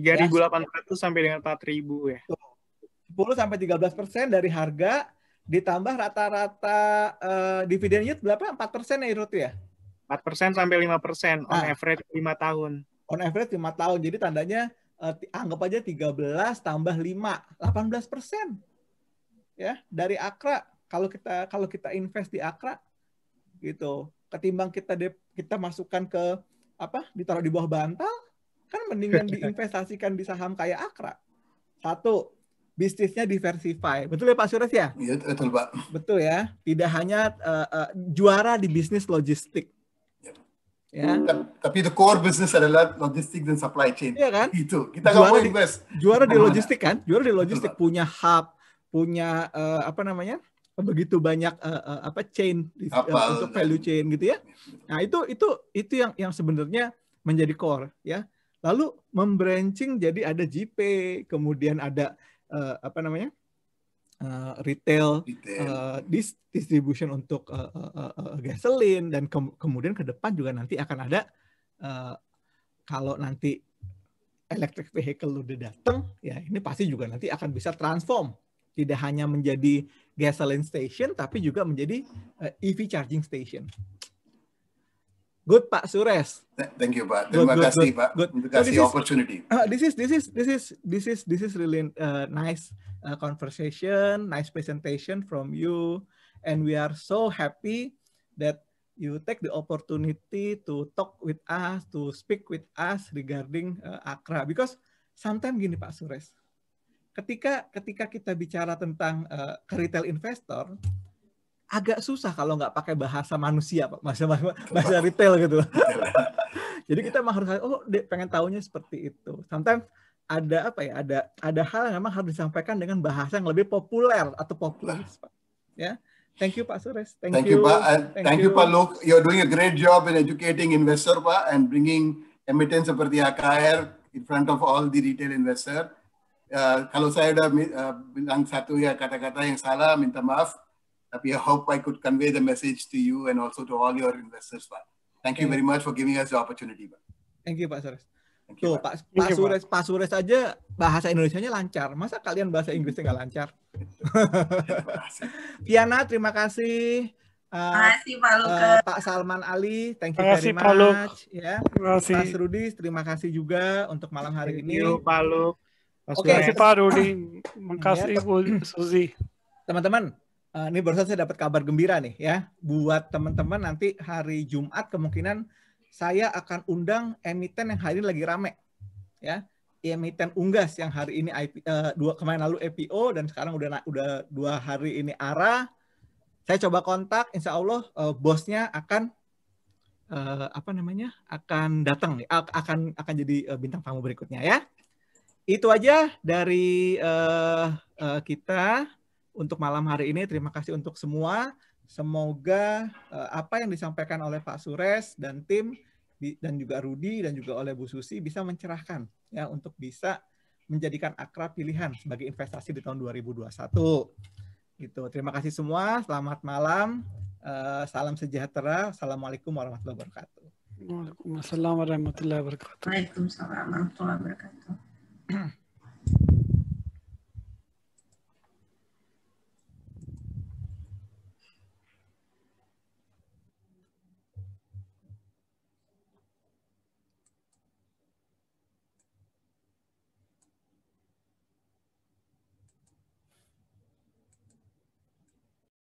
3.800 ya. sampai dengan 4.000 ya. 10 sampai 13 persen dari harga ditambah rata-rata uh, eh, dividennya berapa? 4 persen ya Irut ya? 4 persen sampai 5 persen on nah, average 5 tahun. On average 5 tahun. Jadi tandanya uh, anggap aja 13 tambah 5, 18 persen. Ya, dari Akra kalau kita kalau kita invest di Akra gitu. Ketimbang kita de kita masukkan ke apa? ditaruh di bawah bantal, kan mendingan <laughs> diinvestasikan di saham kayak Akra. Satu, bisnisnya diversify. Betul ya Pak Suresh ya? Iya, betul Pak. Betul ya. Tidak hanya uh, uh, juara di bisnis logistik. Iya. Ya. Kan, tapi the core business adalah logistik dan supply chain. Iya kan? Itu. Kita juara mau invest. Di, juara di logistik kan? Juara di logistik betul, punya hub, punya uh, apa namanya? begitu banyak uh, uh, apa chain apa, uh, untuk kan. value chain gitu ya. Iya, nah, itu itu itu yang yang sebenarnya menjadi core ya. Lalu membranching jadi ada JP, kemudian ada uh, apa namanya uh, retail, retail. Uh, distribution untuk uh, uh, uh, gasolin dan ke kemudian ke depan juga nanti akan ada uh, kalau nanti electric vehicle udah datang ya ini pasti juga nanti akan bisa transform tidak hanya menjadi gasoline station tapi juga menjadi uh, EV charging station Good Pak Sures. Thank you Pak. Terima good, kasih good, Pak. Good. Terima kasih so, this opportunity. Is, uh, ah, this is this is this is this is this is really uh, nice uh, conversation, nice presentation from you, and we are so happy that you take the opportunity to talk with us, to speak with us regarding uh, Akra. Because sometimes gini Pak Sures, ketika ketika kita bicara tentang uh, retail investor, agak susah kalau nggak pakai bahasa manusia, Pak. Bahasa, bahasa retail gitu. <laughs> Jadi kita memang harus oh pengen tahunya seperti itu. Sometimes ada apa ya? Ada ada hal yang memang harus disampaikan dengan bahasa yang lebih populer atau populer, Pak. Ya. Thank you, Pak Sures. Thank, thank you, you Pak. thank, thank you, Pak Luke. You're doing a great job in educating investor, Pak, and bringing emittance seperti AKR in front of all the retail investor. Uh, kalau saya udah uh, bilang satu ya kata-kata yang salah, minta maaf. Tapi I hope I could convey the message to you and also to all your investors. Pak. Thank you very much for giving us the opportunity. Pak. Thank you Pak Sures. Thank you, Tuh Pak, Pak, Pak Sures, Pak Sures aja bahasa Indonesia-nya lancar. Masa kalian bahasa Inggrisnya nggak lancar? <laughs> Piana, terima kasih. Uh, terima kasih Pak eh, Luka. Uh, Pak Salman Ali, thank you kasih, very much. ya. Terima kasih. Pak Rudi, terima kasih juga untuk malam hari ini. Terima kasih Pak Oke, Terima kasih Pak Rudi. <laughs> Terima kasih Bu Suzy. Teman-teman, Uh, ini barusan saya dapat kabar gembira nih ya. Buat teman-teman nanti hari Jumat kemungkinan saya akan undang emiten yang hari ini lagi rame. Ya, emiten Unggas yang hari ini IP, uh, eh, dua kemarin lalu EPO dan sekarang udah udah dua hari ini ARA. Saya coba kontak, insya Allah uh, bosnya akan uh, apa namanya akan datang nih, akan akan jadi uh, bintang tamu berikutnya ya. Itu aja dari uh, uh, kita untuk malam hari ini. Terima kasih untuk semua. Semoga uh, apa yang disampaikan oleh Pak Sures dan tim di, dan juga Rudi dan juga oleh Bu Susi bisa mencerahkan ya untuk bisa menjadikan Akra pilihan sebagai investasi di tahun 2021. Gitu. Terima kasih semua. Selamat malam. Uh, salam sejahtera. Assalamualaikum warahmatullahi wabarakatuh. Waalaikumsalam warahmatullahi wabarakatuh. Waalaikumsalam warahmatullahi wabarakatuh. <clears throat>